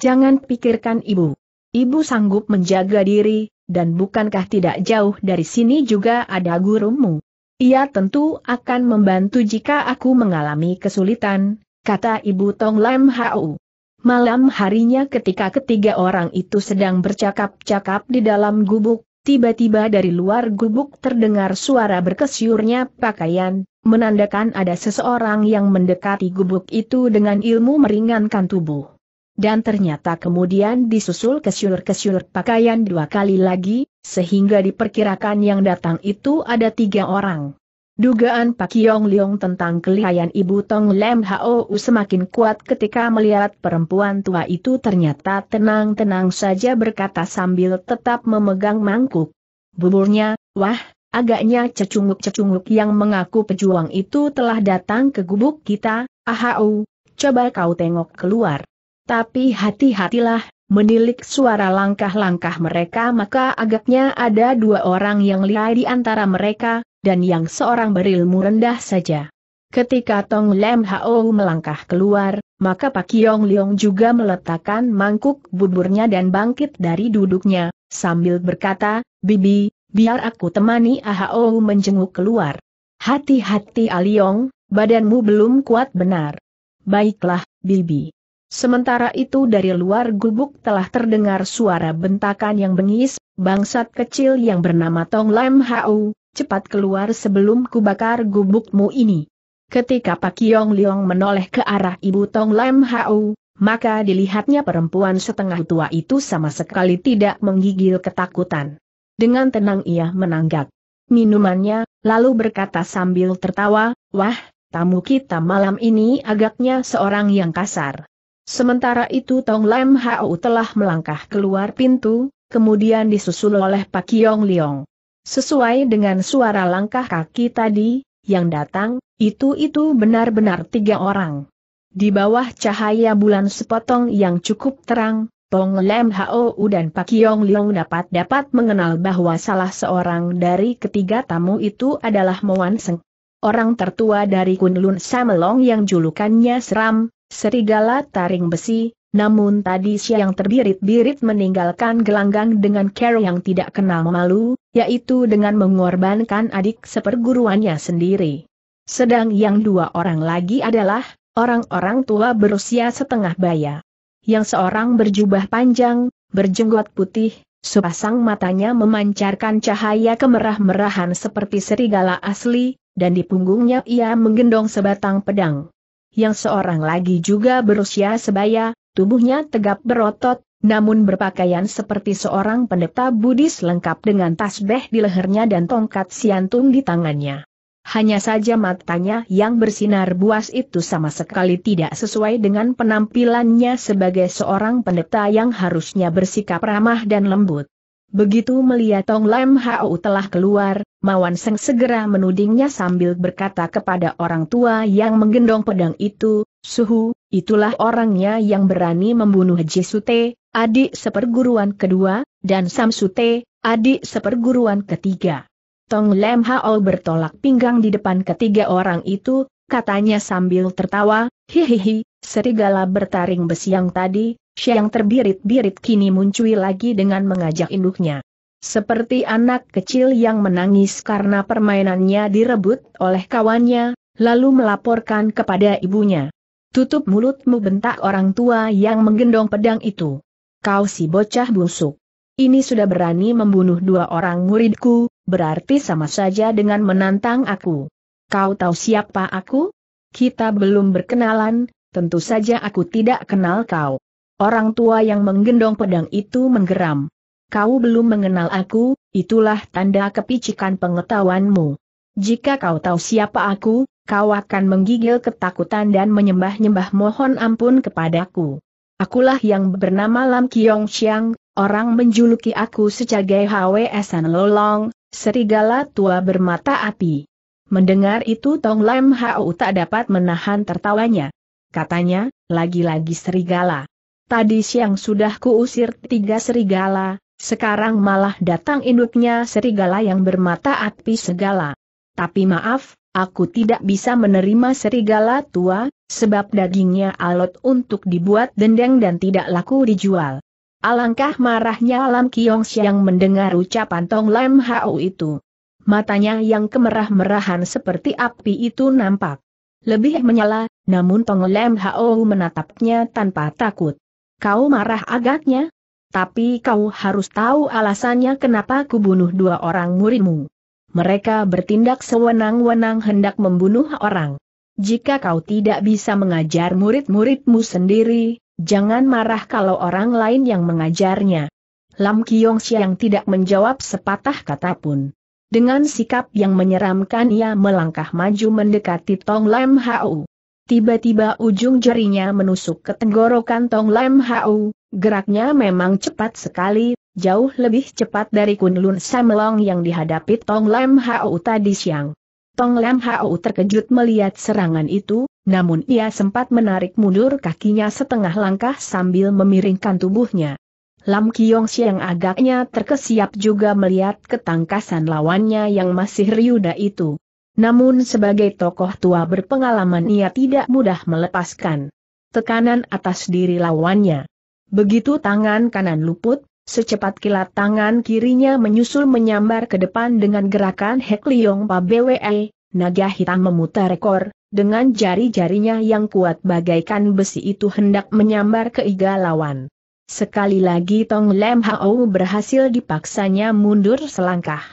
Jangan pikirkan ibu. Ibu sanggup menjaga diri, dan bukankah tidak jauh dari sini juga ada gurumu? Ia tentu akan membantu jika aku mengalami kesulitan, kata ibu Tong Lam Hau. Malam harinya ketika ketiga orang itu sedang bercakap-cakap di dalam gubuk, tiba-tiba dari luar gubuk terdengar suara berkesyurnya pakaian, menandakan ada seseorang yang mendekati gubuk itu dengan ilmu meringankan tubuh. Dan ternyata kemudian disusul kesyur-kesyur pakaian dua kali lagi, sehingga diperkirakan yang datang itu ada tiga orang. Dugaan Pak Yong Leong tentang kelihayan Ibu Tong Lem Hao semakin kuat ketika melihat perempuan tua itu ternyata tenang-tenang saja berkata sambil tetap memegang mangkuk. Buburnya, wah, Agaknya cecunguk-cecunguk yang mengaku pejuang itu telah datang ke gubuk kita, ahau, coba kau tengok keluar. Tapi hati-hatilah, menilik suara langkah-langkah mereka maka agaknya ada dua orang yang lihai di antara mereka, dan yang seorang berilmu rendah saja. Ketika Tong Lem Hao melangkah keluar, maka Pak Yong Leong juga meletakkan mangkuk buburnya dan bangkit dari duduknya, sambil berkata, Bibi, biar aku temani Ahao menjenguk keluar. Hati-hati Aliong, badanmu belum kuat benar. Baiklah, Bibi. Sementara itu dari luar gubuk telah terdengar suara bentakan yang bengis, bangsat kecil yang bernama Tong Lam Hao, cepat keluar sebelum kubakar gubukmu ini. Ketika Pak Yong Liong menoleh ke arah ibu Tong Lam Hao, maka dilihatnya perempuan setengah tua itu sama sekali tidak menggigil ketakutan. Dengan tenang ia menanggap minumannya, lalu berkata sambil tertawa, wah, tamu kita malam ini agaknya seorang yang kasar. Sementara itu Tong Lam Hao telah melangkah keluar pintu, kemudian disusul oleh Pak Yong Liong. Sesuai dengan suara langkah kaki tadi, yang datang, itu-itu benar-benar tiga orang. Di bawah cahaya bulan sepotong yang cukup terang, Tong Lem U dan Pak Yong Leong dapat dapat mengenal bahwa salah seorang dari ketiga tamu itu adalah Moan Seng. Orang tertua dari Kunlun Samelong yang julukannya Seram, Serigala Taring Besi, namun tadi siang terbirit-birit meninggalkan gelanggang dengan Carol yang tidak kenal malu, yaitu dengan mengorbankan adik seperguruannya sendiri. Sedang yang dua orang lagi adalah orang-orang tua berusia setengah baya yang seorang berjubah panjang, berjenggot putih, sepasang matanya memancarkan cahaya kemerah-merahan seperti serigala asli, dan di punggungnya ia menggendong sebatang pedang. Yang seorang lagi juga berusia sebaya, tubuhnya tegap berotot, namun berpakaian seperti seorang pendeta Buddhis lengkap dengan tasbeh di lehernya dan tongkat siantung di tangannya. Hanya saja matanya yang bersinar buas itu sama sekali tidak sesuai dengan penampilannya sebagai seorang pendeta yang harusnya bersikap ramah dan lembut. Begitu melihat Tong Lam Hao telah keluar, Mawan Seng segera menudingnya sambil berkata kepada orang tua yang menggendong pedang itu, Suhu, itulah orangnya yang berani membunuh Jisute, adik seperguruan kedua, dan Sam Sute, adik seperguruan ketiga. Tong Lem Hao bertolak pinggang di depan ketiga orang itu, katanya sambil tertawa, hihihi, serigala bertaring besi yang tadi, yang terbirit-birit kini muncul lagi dengan mengajak induknya. Seperti anak kecil yang menangis karena permainannya direbut oleh kawannya, lalu melaporkan kepada ibunya. Tutup mulutmu bentak orang tua yang menggendong pedang itu. Kau si bocah busuk. Ini sudah berani membunuh dua orang muridku, berarti sama saja dengan menantang aku. Kau tahu siapa aku? Kita belum berkenalan, tentu saja aku tidak kenal kau. Orang tua yang menggendong pedang itu menggeram. Kau belum mengenal aku, itulah tanda kepicikan pengetahuanmu. Jika kau tahu siapa aku, kau akan menggigil ketakutan dan menyembah-nyembah mohon ampun kepadaku. Akulah yang bernama Lam Kiong Xiang, Orang menjuluki aku sebagai Esan Lolong, serigala tua bermata api. Mendengar itu Tong Lam Hau tak dapat menahan tertawanya. Katanya, lagi-lagi serigala. Tadi siang sudah kuusir tiga serigala, sekarang malah datang induknya serigala yang bermata api segala. Tapi maaf, aku tidak bisa menerima serigala tua, sebab dagingnya alot untuk dibuat dendeng dan tidak laku dijual. Alangkah marahnya Lam Kiong Siang mendengar ucapan Tong Lam Hao itu. Matanya yang kemerah-merahan seperti api itu nampak lebih menyala, namun Tong Lam Hao menatapnya tanpa takut. Kau marah agaknya? Tapi kau harus tahu alasannya kenapa kubunuh dua orang murimu. Mereka bertindak sewenang-wenang hendak membunuh orang. Jika kau tidak bisa mengajar murid-muridmu sendiri, Jangan marah kalau orang lain yang mengajarnya. Lam Kiong Siang tidak menjawab sepatah kata pun. Dengan sikap yang menyeramkan ia melangkah maju mendekati Tong Lam Hau. Tiba-tiba ujung jarinya menusuk ke tenggorokan Tong Lam Hau, geraknya memang cepat sekali, jauh lebih cepat dari Kun Lun Long yang dihadapi Tong Lam Hau tadi siang. Peng Lam Hau terkejut melihat serangan itu, namun ia sempat menarik mundur kakinya setengah langkah sambil memiringkan tubuhnya. Lam Kiong Siang agaknya terkesiap juga melihat ketangkasan lawannya yang masih riuda itu. Namun sebagai tokoh tua berpengalaman ia tidak mudah melepaskan tekanan atas diri lawannya. Begitu tangan kanan luput, Secepat kilat tangan kirinya menyusul menyambar ke depan dengan gerakan Hek Liong Pa BWE, e, naga hitam memutar rekor, dengan jari-jarinya yang kuat bagaikan besi itu hendak menyambar ke iga lawan. Sekali lagi Tong Lem Hao berhasil dipaksanya mundur selangkah.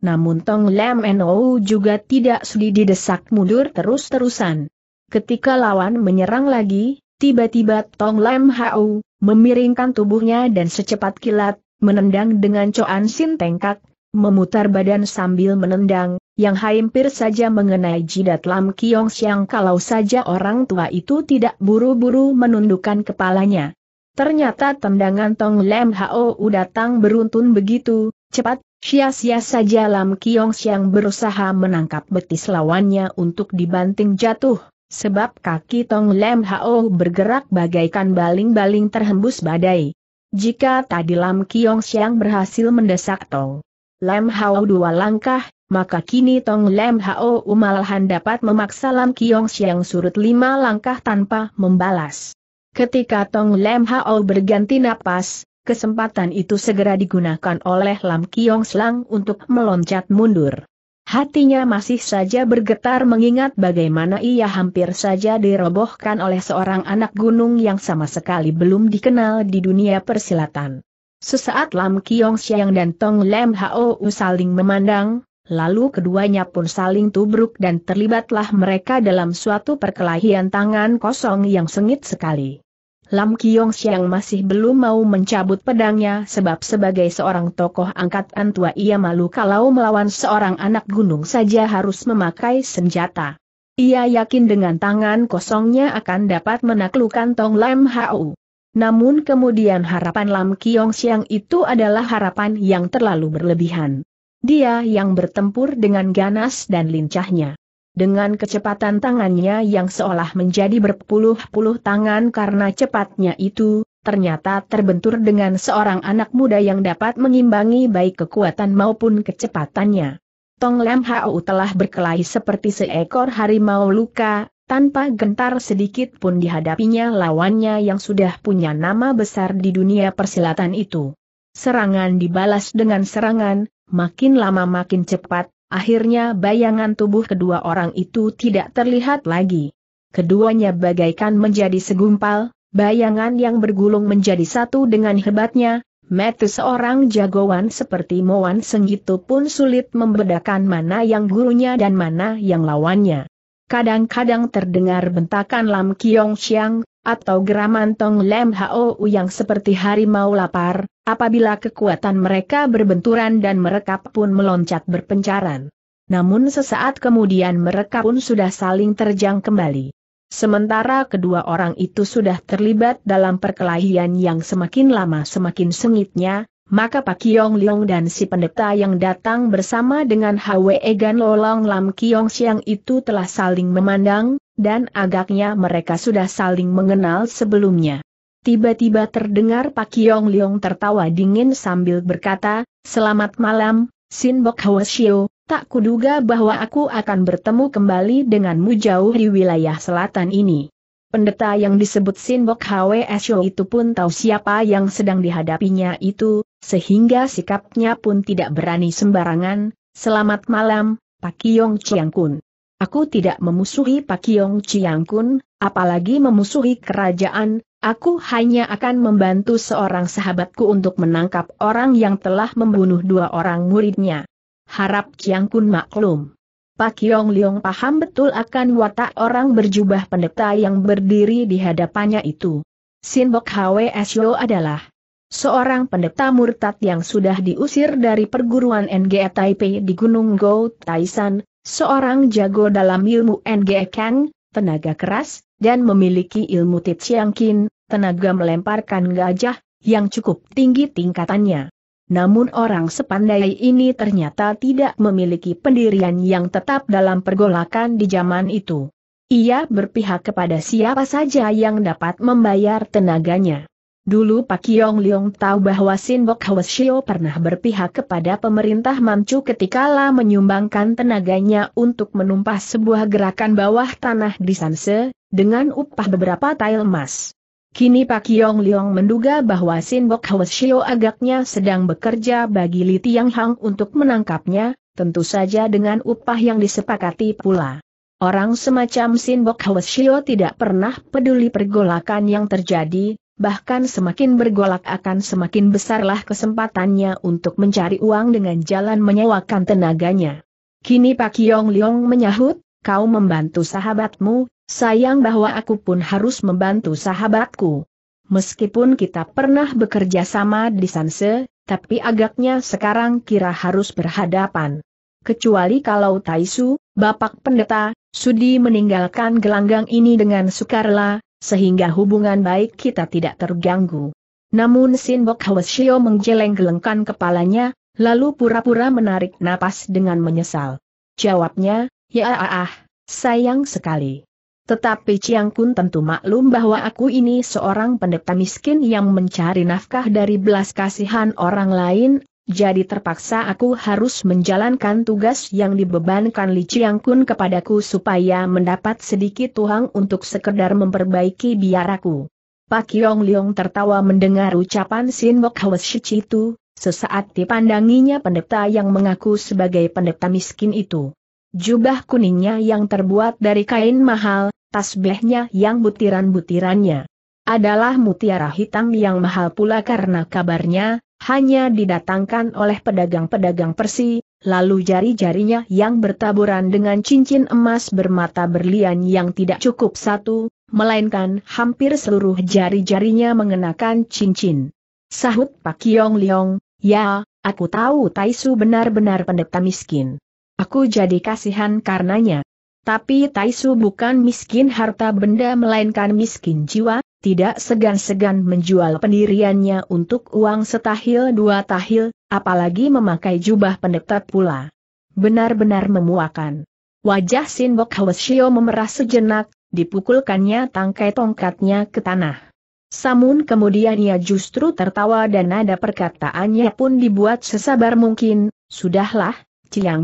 Namun Tong Lem No juga tidak sudi didesak mundur terus-terusan. Ketika lawan menyerang lagi, Tiba-tiba Tong Lam Hau memiringkan tubuhnya dan secepat kilat, menendang dengan coan sin tengkak, memutar badan sambil menendang, yang hampir saja mengenai jidat Lam Kiong Siang kalau saja orang tua itu tidak buru-buru menundukkan kepalanya. Ternyata tendangan Tong Lam Hau datang beruntun begitu, cepat, sia-sia saja Lam Kiong Siang berusaha menangkap betis lawannya untuk dibanting jatuh. Sebab kaki Tong Lem Hao bergerak bagaikan baling-baling terhembus badai. Jika tadi Lam Kiong Siang berhasil mendesak Tong Lem Hao dua langkah, maka kini Tong Lem Hao Umalahan dapat memaksa Lam Kiong Siang surut lima langkah tanpa membalas. Ketika Tong Lem Hao berganti napas, kesempatan itu segera digunakan oleh Lam Kiong Siang untuk meloncat mundur. Hatinya masih saja bergetar mengingat bagaimana ia hampir saja dirobohkan oleh seorang anak gunung yang sama sekali belum dikenal di dunia persilatan. Sesaat Lam Kiong Siang dan Tong Lem Hao saling memandang, lalu keduanya pun saling tubruk dan terlibatlah mereka dalam suatu perkelahian tangan kosong yang sengit sekali. Lam Kiong Siang masih belum mau mencabut pedangnya sebab sebagai seorang tokoh angkatan tua ia malu kalau melawan seorang anak gunung saja harus memakai senjata. Ia yakin dengan tangan kosongnya akan dapat menaklukkan Tong Lam Hau. Namun kemudian harapan Lam Kiong Siang itu adalah harapan yang terlalu berlebihan. Dia yang bertempur dengan ganas dan lincahnya. Dengan kecepatan tangannya yang seolah menjadi berpuluh-puluh tangan karena cepatnya itu, ternyata terbentur dengan seorang anak muda yang dapat mengimbangi baik kekuatan maupun kecepatannya. Tong Lam Hau telah berkelahi seperti seekor harimau luka, tanpa gentar sedikit pun dihadapinya lawannya yang sudah punya nama besar di dunia persilatan itu. Serangan dibalas dengan serangan, makin lama makin cepat, Akhirnya bayangan tubuh kedua orang itu tidak terlihat lagi. Keduanya bagaikan menjadi segumpal, bayangan yang bergulung menjadi satu dengan hebatnya, Metu seorang jagoan seperti Moan Seng itu pun sulit membedakan mana yang gurunya dan mana yang lawannya. Kadang-kadang terdengar bentakan Lam Kiong Xiang, atau geraman Tong Lem Hao yang seperti harimau lapar, Apabila kekuatan mereka berbenturan dan mereka pun meloncat berpencaran. Namun sesaat kemudian mereka pun sudah saling terjang kembali. Sementara kedua orang itu sudah terlibat dalam perkelahian yang semakin lama semakin sengitnya, maka Pak Kiong Liong dan si pendeta yang datang bersama dengan Hwe Gan Lolong Lam Kiong Siang itu telah saling memandang, dan agaknya mereka sudah saling mengenal sebelumnya. Tiba-tiba terdengar Pak Yong Leong tertawa dingin sambil berkata, Selamat malam, Sin Bok Hwasyo, tak kuduga bahwa aku akan bertemu kembali denganmu jauh di wilayah selatan ini. Pendeta yang disebut Sin Bok Hwasyo itu pun tahu siapa yang sedang dihadapinya itu, sehingga sikapnya pun tidak berani sembarangan. Selamat malam, Pak Yong Chiang Kun. Aku tidak memusuhi Pak Yong Chiang Kun, apalagi memusuhi kerajaan, Aku hanya akan membantu seorang sahabatku untuk menangkap orang yang telah membunuh dua orang muridnya. Harap Chiang Kun maklum. Pak Yong Leong paham betul akan watak orang berjubah pendeta yang berdiri di hadapannya itu. Sin Bok Hwe Sio adalah seorang pendeta murtad yang sudah diusir dari perguruan NGE Taipei di Gunung Go Taisan, seorang jago dalam ilmu NGE Kang, tenaga keras, dan memiliki ilmu Tits Kin, tenaga melemparkan gajah, yang cukup tinggi tingkatannya. Namun orang sepandai ini ternyata tidak memiliki pendirian yang tetap dalam pergolakan di zaman itu. Ia berpihak kepada siapa saja yang dapat membayar tenaganya. Dulu Pak Yong Leong tahu bahwa Sin Bok Hwasyo pernah berpihak kepada pemerintah Manchu La menyumbangkan tenaganya untuk menumpas sebuah gerakan bawah tanah di Sanse, dengan upah beberapa tail emas. Kini Pak Yong Leong menduga bahwa Sin Bok Shio agaknya sedang bekerja bagi Li Tiang Hang untuk menangkapnya, tentu saja dengan upah yang disepakati pula. Orang semacam Sin Bok Shio tidak pernah peduli pergolakan yang terjadi, bahkan semakin bergolak akan semakin besarlah kesempatannya untuk mencari uang dengan jalan menyewakan tenaganya. Kini Pak Yong Leong menyahut, kau membantu sahabatmu, Sayang bahwa aku pun harus membantu sahabatku. Meskipun kita pernah bekerja sama di Sanse, tapi agaknya sekarang kira harus berhadapan. Kecuali kalau Taisu, Bapak Pendeta, Sudi meninggalkan gelanggang ini dengan sukarela, sehingga hubungan baik kita tidak terganggu. Namun Sinbok Hwasyo menggeleng-gelengkan kepalanya, lalu pura-pura menarik napas dengan menyesal. Jawabnya, ya ah, ah sayang sekali. Tetapi Chiang Kun tentu maklum bahwa aku ini seorang pendeta miskin yang mencari nafkah dari belas kasihan orang lain, jadi terpaksa aku harus menjalankan tugas yang dibebankan Li Chiang Kun kepadaku supaya mendapat sedikit tuang untuk sekedar memperbaiki biaraku. Pak Yong Leong tertawa mendengar ucapan Sin Bok itu, sesaat dipandanginya pendeta yang mengaku sebagai pendeta miskin itu. Jubah kuningnya yang terbuat dari kain mahal, tasbihnya yang butiran-butirannya adalah mutiara hitam yang mahal pula karena kabarnya hanya didatangkan oleh pedagang-pedagang Persi, lalu jari-jarinya yang bertaburan dengan cincin emas bermata berlian yang tidak cukup satu, melainkan hampir seluruh jari-jarinya mengenakan cincin. Sahut Pak Yong Liong, ya, aku tahu Taisu benar-benar pendeta miskin. Aku jadi kasihan karenanya. Tapi Taisu bukan miskin harta benda melainkan miskin jiwa, tidak segan-segan menjual pendiriannya untuk uang setahil dua tahil, apalagi memakai jubah pendeta pula. Benar-benar memuakan. Wajah Sinbok Hwasyo memerah sejenak, dipukulkannya tangkai tongkatnya ke tanah. Samun kemudian ia justru tertawa dan nada perkataannya pun dibuat sesabar mungkin, sudahlah,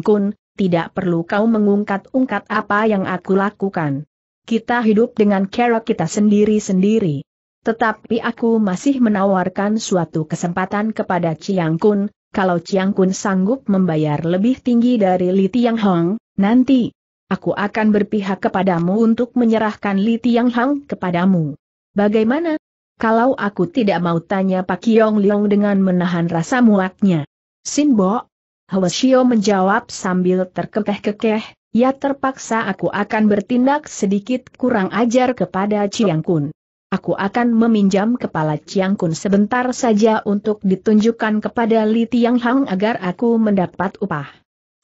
Kun, tidak perlu kau mengungkat-ungkat apa yang aku lakukan. Kita hidup dengan cara kita sendiri-sendiri. Tetapi aku masih menawarkan suatu kesempatan kepada Chiang Kun, kalau Chiang Kun sanggup membayar lebih tinggi dari Li Tiang Hong, nanti aku akan berpihak kepadamu untuk menyerahkan Li Tiang Hong kepadamu. Bagaimana? Kalau aku tidak mau tanya Pak Kiong Liong dengan menahan rasa muaknya. Sin Bo, Hwasyo menjawab sambil terkekeh-kekeh, ya terpaksa aku akan bertindak sedikit kurang ajar kepada Chiang Kun. Aku akan meminjam kepala Chiang Kun sebentar saja untuk ditunjukkan kepada Li Tiang Hang agar aku mendapat upah.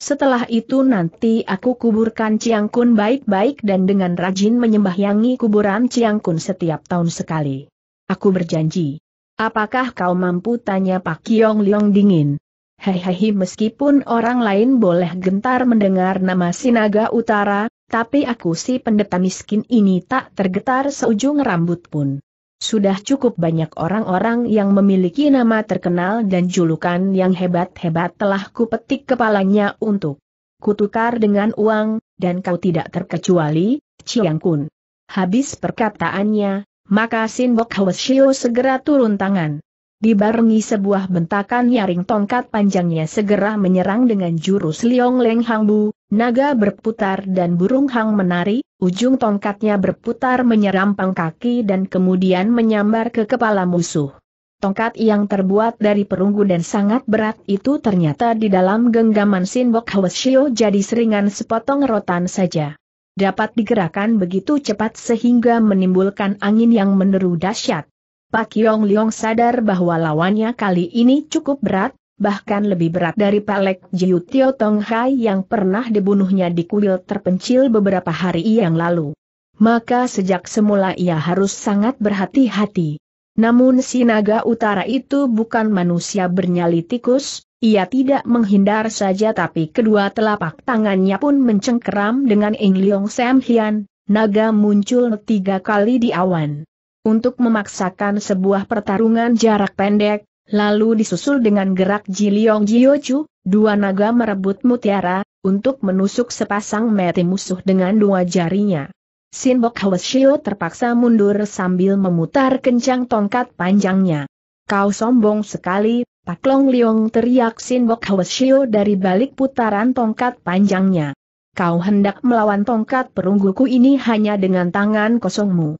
Setelah itu nanti aku kuburkan Chiang Kun baik-baik dan dengan rajin menyembahyangi kuburan Chiang Kun setiap tahun sekali. Aku berjanji. Apakah kau mampu tanya Pak Kiong Liong dingin? Hehehe meskipun orang lain boleh gentar mendengar nama Sinaga Utara, tapi aku si pendeta miskin ini tak tergetar seujung rambut pun. Sudah cukup banyak orang-orang yang memiliki nama terkenal dan julukan yang hebat-hebat telah kupetik kepalanya untuk kutukar dengan uang, dan kau tidak terkecuali, Chiang Kun. Habis perkataannya, maka Sin Bok Hwasio segera turun tangan dibarengi sebuah bentakan nyaring tongkat panjangnya segera menyerang dengan jurus Liong Leng Hang Bu, naga berputar dan burung hang menari, ujung tongkatnya berputar menyerampang kaki dan kemudian menyambar ke kepala musuh. Tongkat yang terbuat dari perunggu dan sangat berat itu ternyata di dalam genggaman Sinbok Shio jadi seringan sepotong rotan saja. Dapat digerakkan begitu cepat sehingga menimbulkan angin yang meneru dahsyat. Pak Yong Leong sadar bahwa lawannya kali ini cukup berat, bahkan lebih berat dari Pelek Jiu Tio Tong Hai yang pernah dibunuhnya di kuil terpencil beberapa hari yang lalu. Maka sejak semula ia harus sangat berhati-hati. Namun si naga utara itu bukan manusia bernyali tikus, ia tidak menghindar saja tapi kedua telapak tangannya pun mencengkeram dengan Ing Leong Sam Hian, naga muncul tiga kali di awan untuk memaksakan sebuah pertarungan jarak pendek, lalu disusul dengan gerak Jiliong Jiochu, dua naga merebut mutiara, untuk menusuk sepasang mati musuh dengan dua jarinya. Sinbok Hwasyo terpaksa mundur sambil memutar kencang tongkat panjangnya. Kau sombong sekali, Pak Long Leong teriak Sinbok Hwasyo dari balik putaran tongkat panjangnya. Kau hendak melawan tongkat perungguku ini hanya dengan tangan kosongmu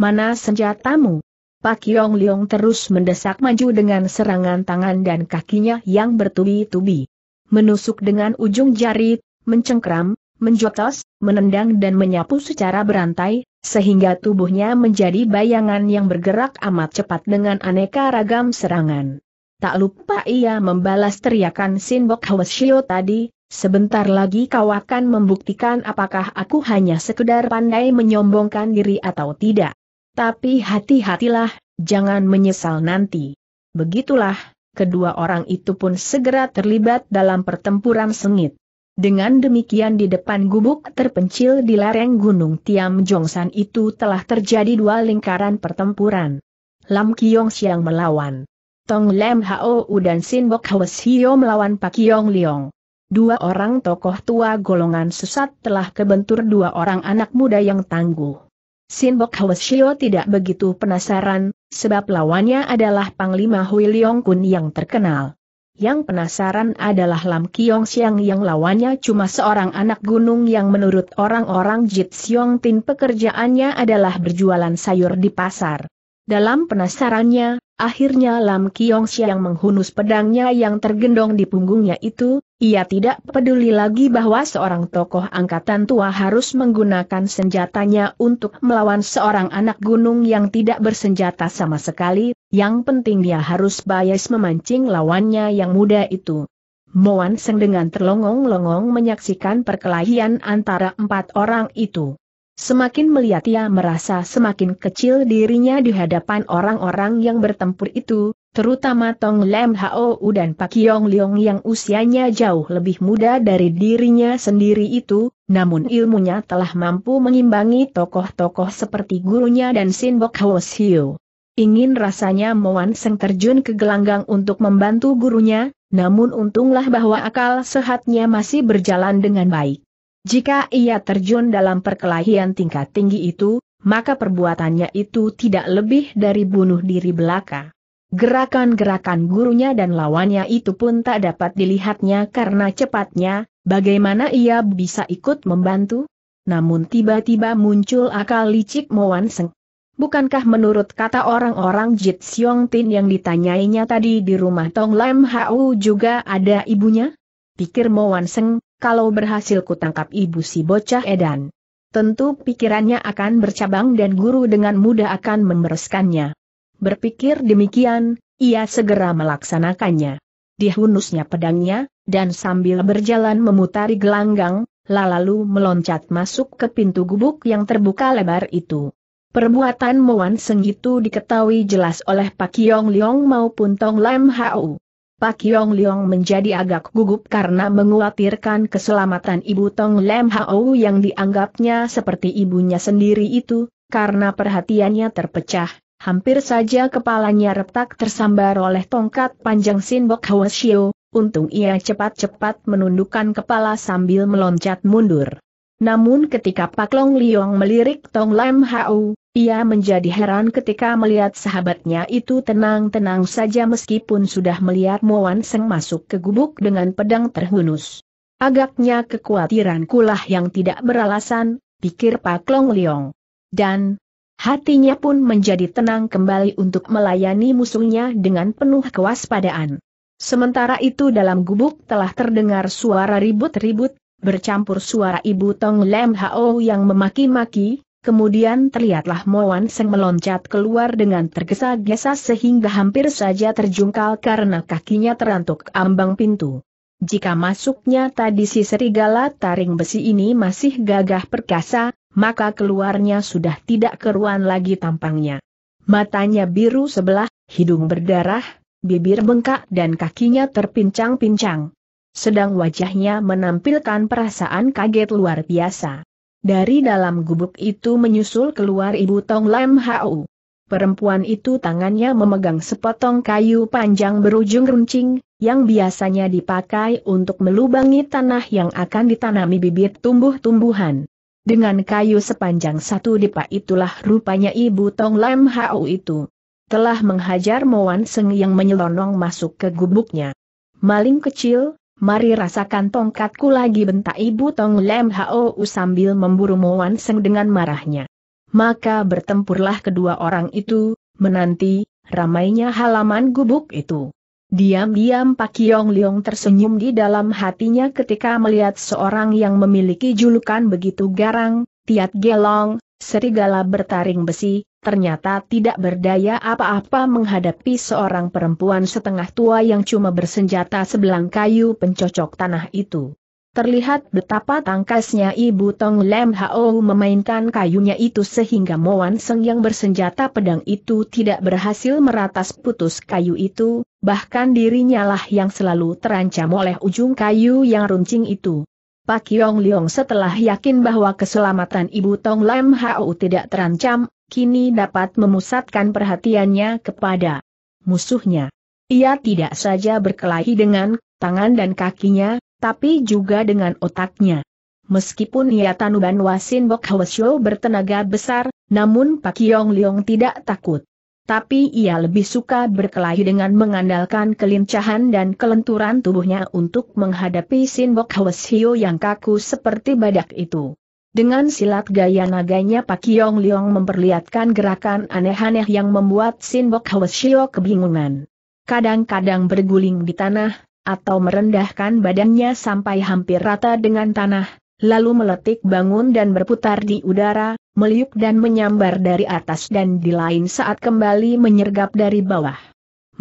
mana senjatamu? Pak Yong Leong terus mendesak maju dengan serangan tangan dan kakinya yang bertubi-tubi. Menusuk dengan ujung jari, mencengkram, menjotos, menendang dan menyapu secara berantai, sehingga tubuhnya menjadi bayangan yang bergerak amat cepat dengan aneka ragam serangan. Tak lupa ia membalas teriakan Sinbok Hwasyo tadi, sebentar lagi kau akan membuktikan apakah aku hanya sekedar pandai menyombongkan diri atau tidak. Tapi hati-hatilah, jangan menyesal nanti. Begitulah, kedua orang itu pun segera terlibat dalam pertempuran sengit. Dengan demikian di depan gubuk terpencil di lereng Gunung Tiam Jongsan itu telah terjadi dua lingkaran pertempuran. Lam Kiong Siang melawan. Tong Lem Hao dan Sin Bok Hwes Hio melawan Pak Kiong Liong. Dua orang tokoh tua golongan sesat telah kebentur dua orang anak muda yang tangguh. Sinbok Hwasyo tidak begitu penasaran, sebab lawannya adalah Panglima Hui Leong Kun yang terkenal. Yang penasaran adalah Lam Kiong Siang yang lawannya cuma seorang anak gunung yang menurut orang-orang Jit Siong Tin pekerjaannya adalah berjualan sayur di pasar. Dalam penasarannya, Akhirnya Lam Kiong Siang menghunus pedangnya yang tergendong di punggungnya itu, ia tidak peduli lagi bahwa seorang tokoh angkatan tua harus menggunakan senjatanya untuk melawan seorang anak gunung yang tidak bersenjata sama sekali, yang penting dia harus bias memancing lawannya yang muda itu. Moan Seng dengan terlongong-longong menyaksikan perkelahian antara empat orang itu. Semakin melihat ia merasa semakin kecil dirinya di hadapan orang-orang yang bertempur itu, terutama Tong Lem U dan Pak Yong Leong yang usianya jauh lebih muda dari dirinya sendiri itu, namun ilmunya telah mampu mengimbangi tokoh-tokoh seperti gurunya dan Sin Bok Hwo Siu. Ingin rasanya Moan Seng terjun ke gelanggang untuk membantu gurunya, namun untunglah bahwa akal sehatnya masih berjalan dengan baik. Jika ia terjun dalam perkelahian tingkat tinggi itu, maka perbuatannya itu tidak lebih dari bunuh diri belaka. Gerakan-gerakan gurunya dan lawannya itu pun tak dapat dilihatnya karena cepatnya, bagaimana ia bisa ikut membantu? Namun tiba-tiba muncul akal licik Moan Seng. Bukankah menurut kata orang-orang Jit Siong Tin yang ditanyainya tadi di rumah Tong Lam Hau juga ada ibunya? Pikir Moan Seng, kalau berhasil kutangkap ibu si bocah edan. Tentu pikirannya akan bercabang dan guru dengan mudah akan memereskannya. Berpikir demikian, ia segera melaksanakannya. Dihunusnya pedangnya, dan sambil berjalan memutari gelanggang, lalu meloncat masuk ke pintu gubuk yang terbuka lebar itu. Perbuatan Moan Seng itu diketahui jelas oleh Pak Yong Liong maupun Tong Lam Hau. Pak Yong Leong menjadi agak gugup karena menguatirkan keselamatan ibu Tong Lem Hao yang dianggapnya seperti ibunya sendiri itu, karena perhatiannya terpecah. Hampir saja kepalanya retak tersambar oleh tongkat panjang Sinbok Hwasyo, untung ia cepat-cepat menundukkan kepala sambil meloncat mundur. Namun ketika Pak Long Liong melirik Tong Lem Hao, ia menjadi heran ketika melihat sahabatnya itu tenang-tenang saja meskipun sudah melihat Mowan Seng masuk ke gubuk dengan pedang terhunus. Agaknya kekhawatiran kulah yang tidak beralasan, pikir Pak Long Leong. Dan, hatinya pun menjadi tenang kembali untuk melayani musuhnya dengan penuh kewaspadaan. Sementara itu dalam gubuk telah terdengar suara ribut-ribut, bercampur suara ibu Tong Lem Hao yang memaki-maki, Kemudian terlihatlah Moan Seng meloncat keluar dengan tergesa-gesa sehingga hampir saja terjungkal karena kakinya terantuk ambang pintu. Jika masuknya tadi si serigala taring besi ini masih gagah perkasa, maka keluarnya sudah tidak keruan lagi tampangnya. Matanya biru sebelah, hidung berdarah, bibir bengkak dan kakinya terpincang-pincang. Sedang wajahnya menampilkan perasaan kaget luar biasa. Dari dalam gubuk itu menyusul keluar ibu Tong Lam Hau. Perempuan itu tangannya memegang sepotong kayu panjang berujung runcing, yang biasanya dipakai untuk melubangi tanah yang akan ditanami bibit tumbuh-tumbuhan. Dengan kayu sepanjang satu dipa itulah rupanya ibu Tong Lam Hau itu telah menghajar mowan Seng yang menyelonong masuk ke gubuknya. Maling kecil, mari rasakan tongkatku lagi bentak ibu Tong Lem Hou sambil memburu Moan Seng dengan marahnya. Maka bertempurlah kedua orang itu, menanti, ramainya halaman gubuk itu. Diam-diam Pak Yong liong tersenyum di dalam hatinya ketika melihat seorang yang memiliki julukan begitu garang, Tiat Gelong, serigala bertaring besi, ternyata tidak berdaya apa-apa menghadapi seorang perempuan setengah tua yang cuma bersenjata sebelang kayu pencocok tanah itu. Terlihat betapa tangkasnya Ibu Tong Lem Hao memainkan kayunya itu sehingga Moan Seng yang bersenjata pedang itu tidak berhasil meratas putus kayu itu, bahkan dirinya lah yang selalu terancam oleh ujung kayu yang runcing itu. Pak Yong Leong setelah yakin bahwa keselamatan Ibu Tong Lam Hau tidak terancam, kini dapat memusatkan perhatiannya kepada musuhnya. Ia tidak saja berkelahi dengan tangan dan kakinya, tapi juga dengan otaknya. Meskipun ia Tanuban Wasin Bok Hwasyo bertenaga besar, namun Pak Yong Leong tidak takut tapi ia lebih suka berkelahi dengan mengandalkan kelincahan dan kelenturan tubuhnya untuk menghadapi Sin Sinbok Hwesio yang kaku seperti badak itu. Dengan silat gaya naganya Pak Yong Leong memperlihatkan gerakan aneh-aneh yang membuat Sin Sinbok Hwesio kebingungan. Kadang-kadang berguling di tanah, atau merendahkan badannya sampai hampir rata dengan tanah, lalu meletik bangun dan berputar di udara, meliuk dan menyambar dari atas dan di lain saat kembali menyergap dari bawah.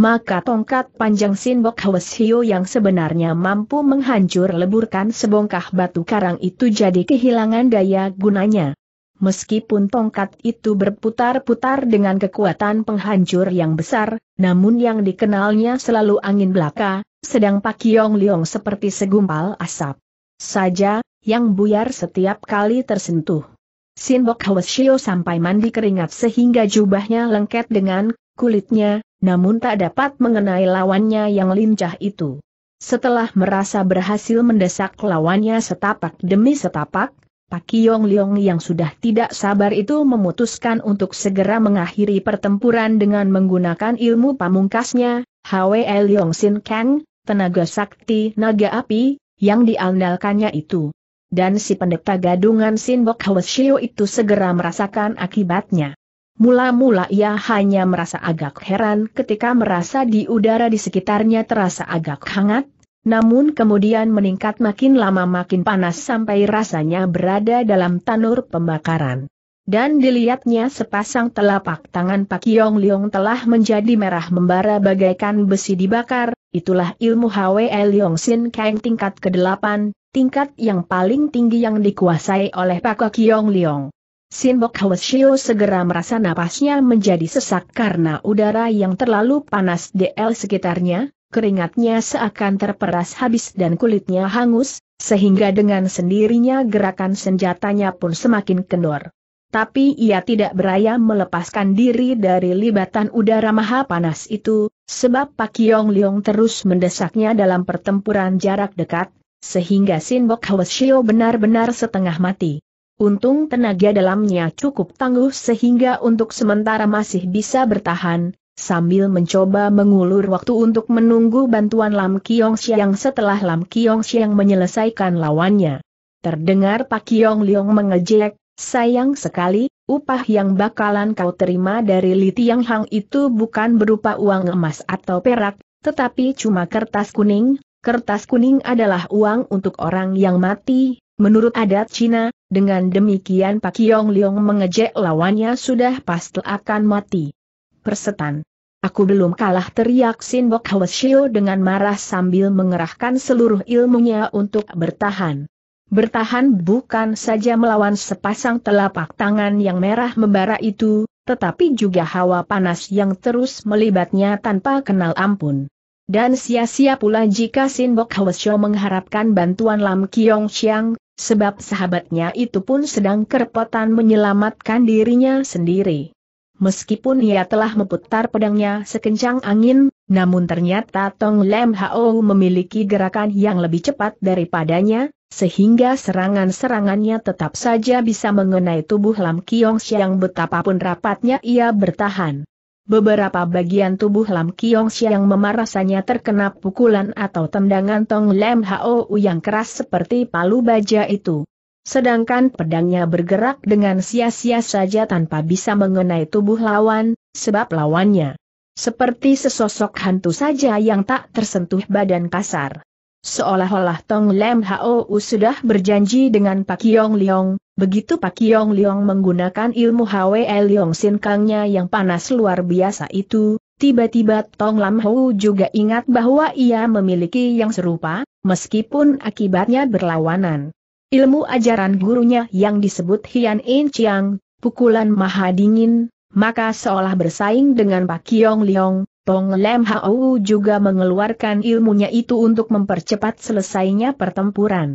Maka tongkat panjang Sinbok Hwasio yang sebenarnya mampu menghancur leburkan sebongkah batu karang itu jadi kehilangan daya gunanya. Meskipun tongkat itu berputar-putar dengan kekuatan penghancur yang besar, namun yang dikenalnya selalu angin belaka, sedang Pak Yong Liong seperti segumpal asap. Saja, yang buyar setiap kali tersentuh. Sinbok Hwasyo sampai mandi keringat sehingga jubahnya lengket dengan kulitnya, namun tak dapat mengenai lawannya yang lincah itu. Setelah merasa berhasil mendesak lawannya setapak demi setapak, Pak Kiong Leong yang sudah tidak sabar itu memutuskan untuk segera mengakhiri pertempuran dengan menggunakan ilmu pamungkasnya, Hwe Leong Sin Kang, tenaga sakti naga api, yang diandalkannya itu dan si pendeta gadungan Sinbok Hwasyo itu segera merasakan akibatnya. Mula-mula ia hanya merasa agak heran ketika merasa di udara di sekitarnya terasa agak hangat, namun kemudian meningkat makin lama makin panas sampai rasanya berada dalam tanur pembakaran. Dan dilihatnya sepasang telapak tangan Pak Yong Leong telah menjadi merah membara bagaikan besi dibakar, itulah ilmu Hwe Leong Sin Kang tingkat ke-8, tingkat yang paling tinggi yang dikuasai oleh Pak Kiong Liong. Sinbok Hwasio segera merasa napasnya menjadi sesak karena udara yang terlalu panas DL sekitarnya, keringatnya seakan terperas habis dan kulitnya hangus, sehingga dengan sendirinya gerakan senjatanya pun semakin kendor. Tapi ia tidak beraya melepaskan diri dari libatan udara maha panas itu, sebab Pak Kiong Leong terus mendesaknya dalam pertempuran jarak dekat, sehingga Sinbok Hwasyo benar-benar setengah mati. Untung tenaga dalamnya cukup tangguh sehingga untuk sementara masih bisa bertahan, sambil mencoba mengulur waktu untuk menunggu bantuan Lam Kiong Siang setelah Lam Kiong Siang menyelesaikan lawannya. Terdengar Pak Kiong Liong mengejek, sayang sekali, upah yang bakalan kau terima dari Li Tiang Hang itu bukan berupa uang emas atau perak, tetapi cuma kertas kuning, Kertas kuning adalah uang untuk orang yang mati, menurut adat Cina, dengan demikian Pak Yong Leong mengejek lawannya sudah pasti akan mati. Persetan. Aku belum kalah teriak Sin Bok Hwesio dengan marah sambil mengerahkan seluruh ilmunya untuk bertahan. Bertahan bukan saja melawan sepasang telapak tangan yang merah membara itu, tetapi juga hawa panas yang terus melibatnya tanpa kenal ampun. Dan sia-sia pula jika Sin Bok Hwasyo mengharapkan bantuan Lam Kiong Chiang, sebab sahabatnya itu pun sedang kerepotan menyelamatkan dirinya sendiri. Meskipun ia telah memutar pedangnya sekencang angin, namun ternyata Tong Lem Hao memiliki gerakan yang lebih cepat daripadanya, sehingga serangan-serangannya tetap saja bisa mengenai tubuh Lam Kiong Siang betapapun rapatnya ia bertahan. Beberapa bagian tubuh Lam Kiong Siang memarasanya terkena pukulan atau tendangan Tong Lam U yang keras seperti palu baja itu. Sedangkan pedangnya bergerak dengan sia-sia saja tanpa bisa mengenai tubuh lawan, sebab lawannya seperti sesosok hantu saja yang tak tersentuh badan kasar. Seolah-olah Tong Lem Hou sudah berjanji dengan Pak Yong Leong, begitu Pak Yong Leong menggunakan ilmu Hwe Leong Sin Kangnya yang panas luar biasa itu, tiba-tiba Tong Lam Hou juga ingat bahwa ia memiliki yang serupa, meskipun akibatnya berlawanan. Ilmu ajaran gurunya yang disebut Hian In Chiang, pukulan maha dingin, maka seolah bersaing dengan Pak Yong Leong, Tong Lem Hau juga mengeluarkan ilmunya itu untuk mempercepat selesainya pertempuran.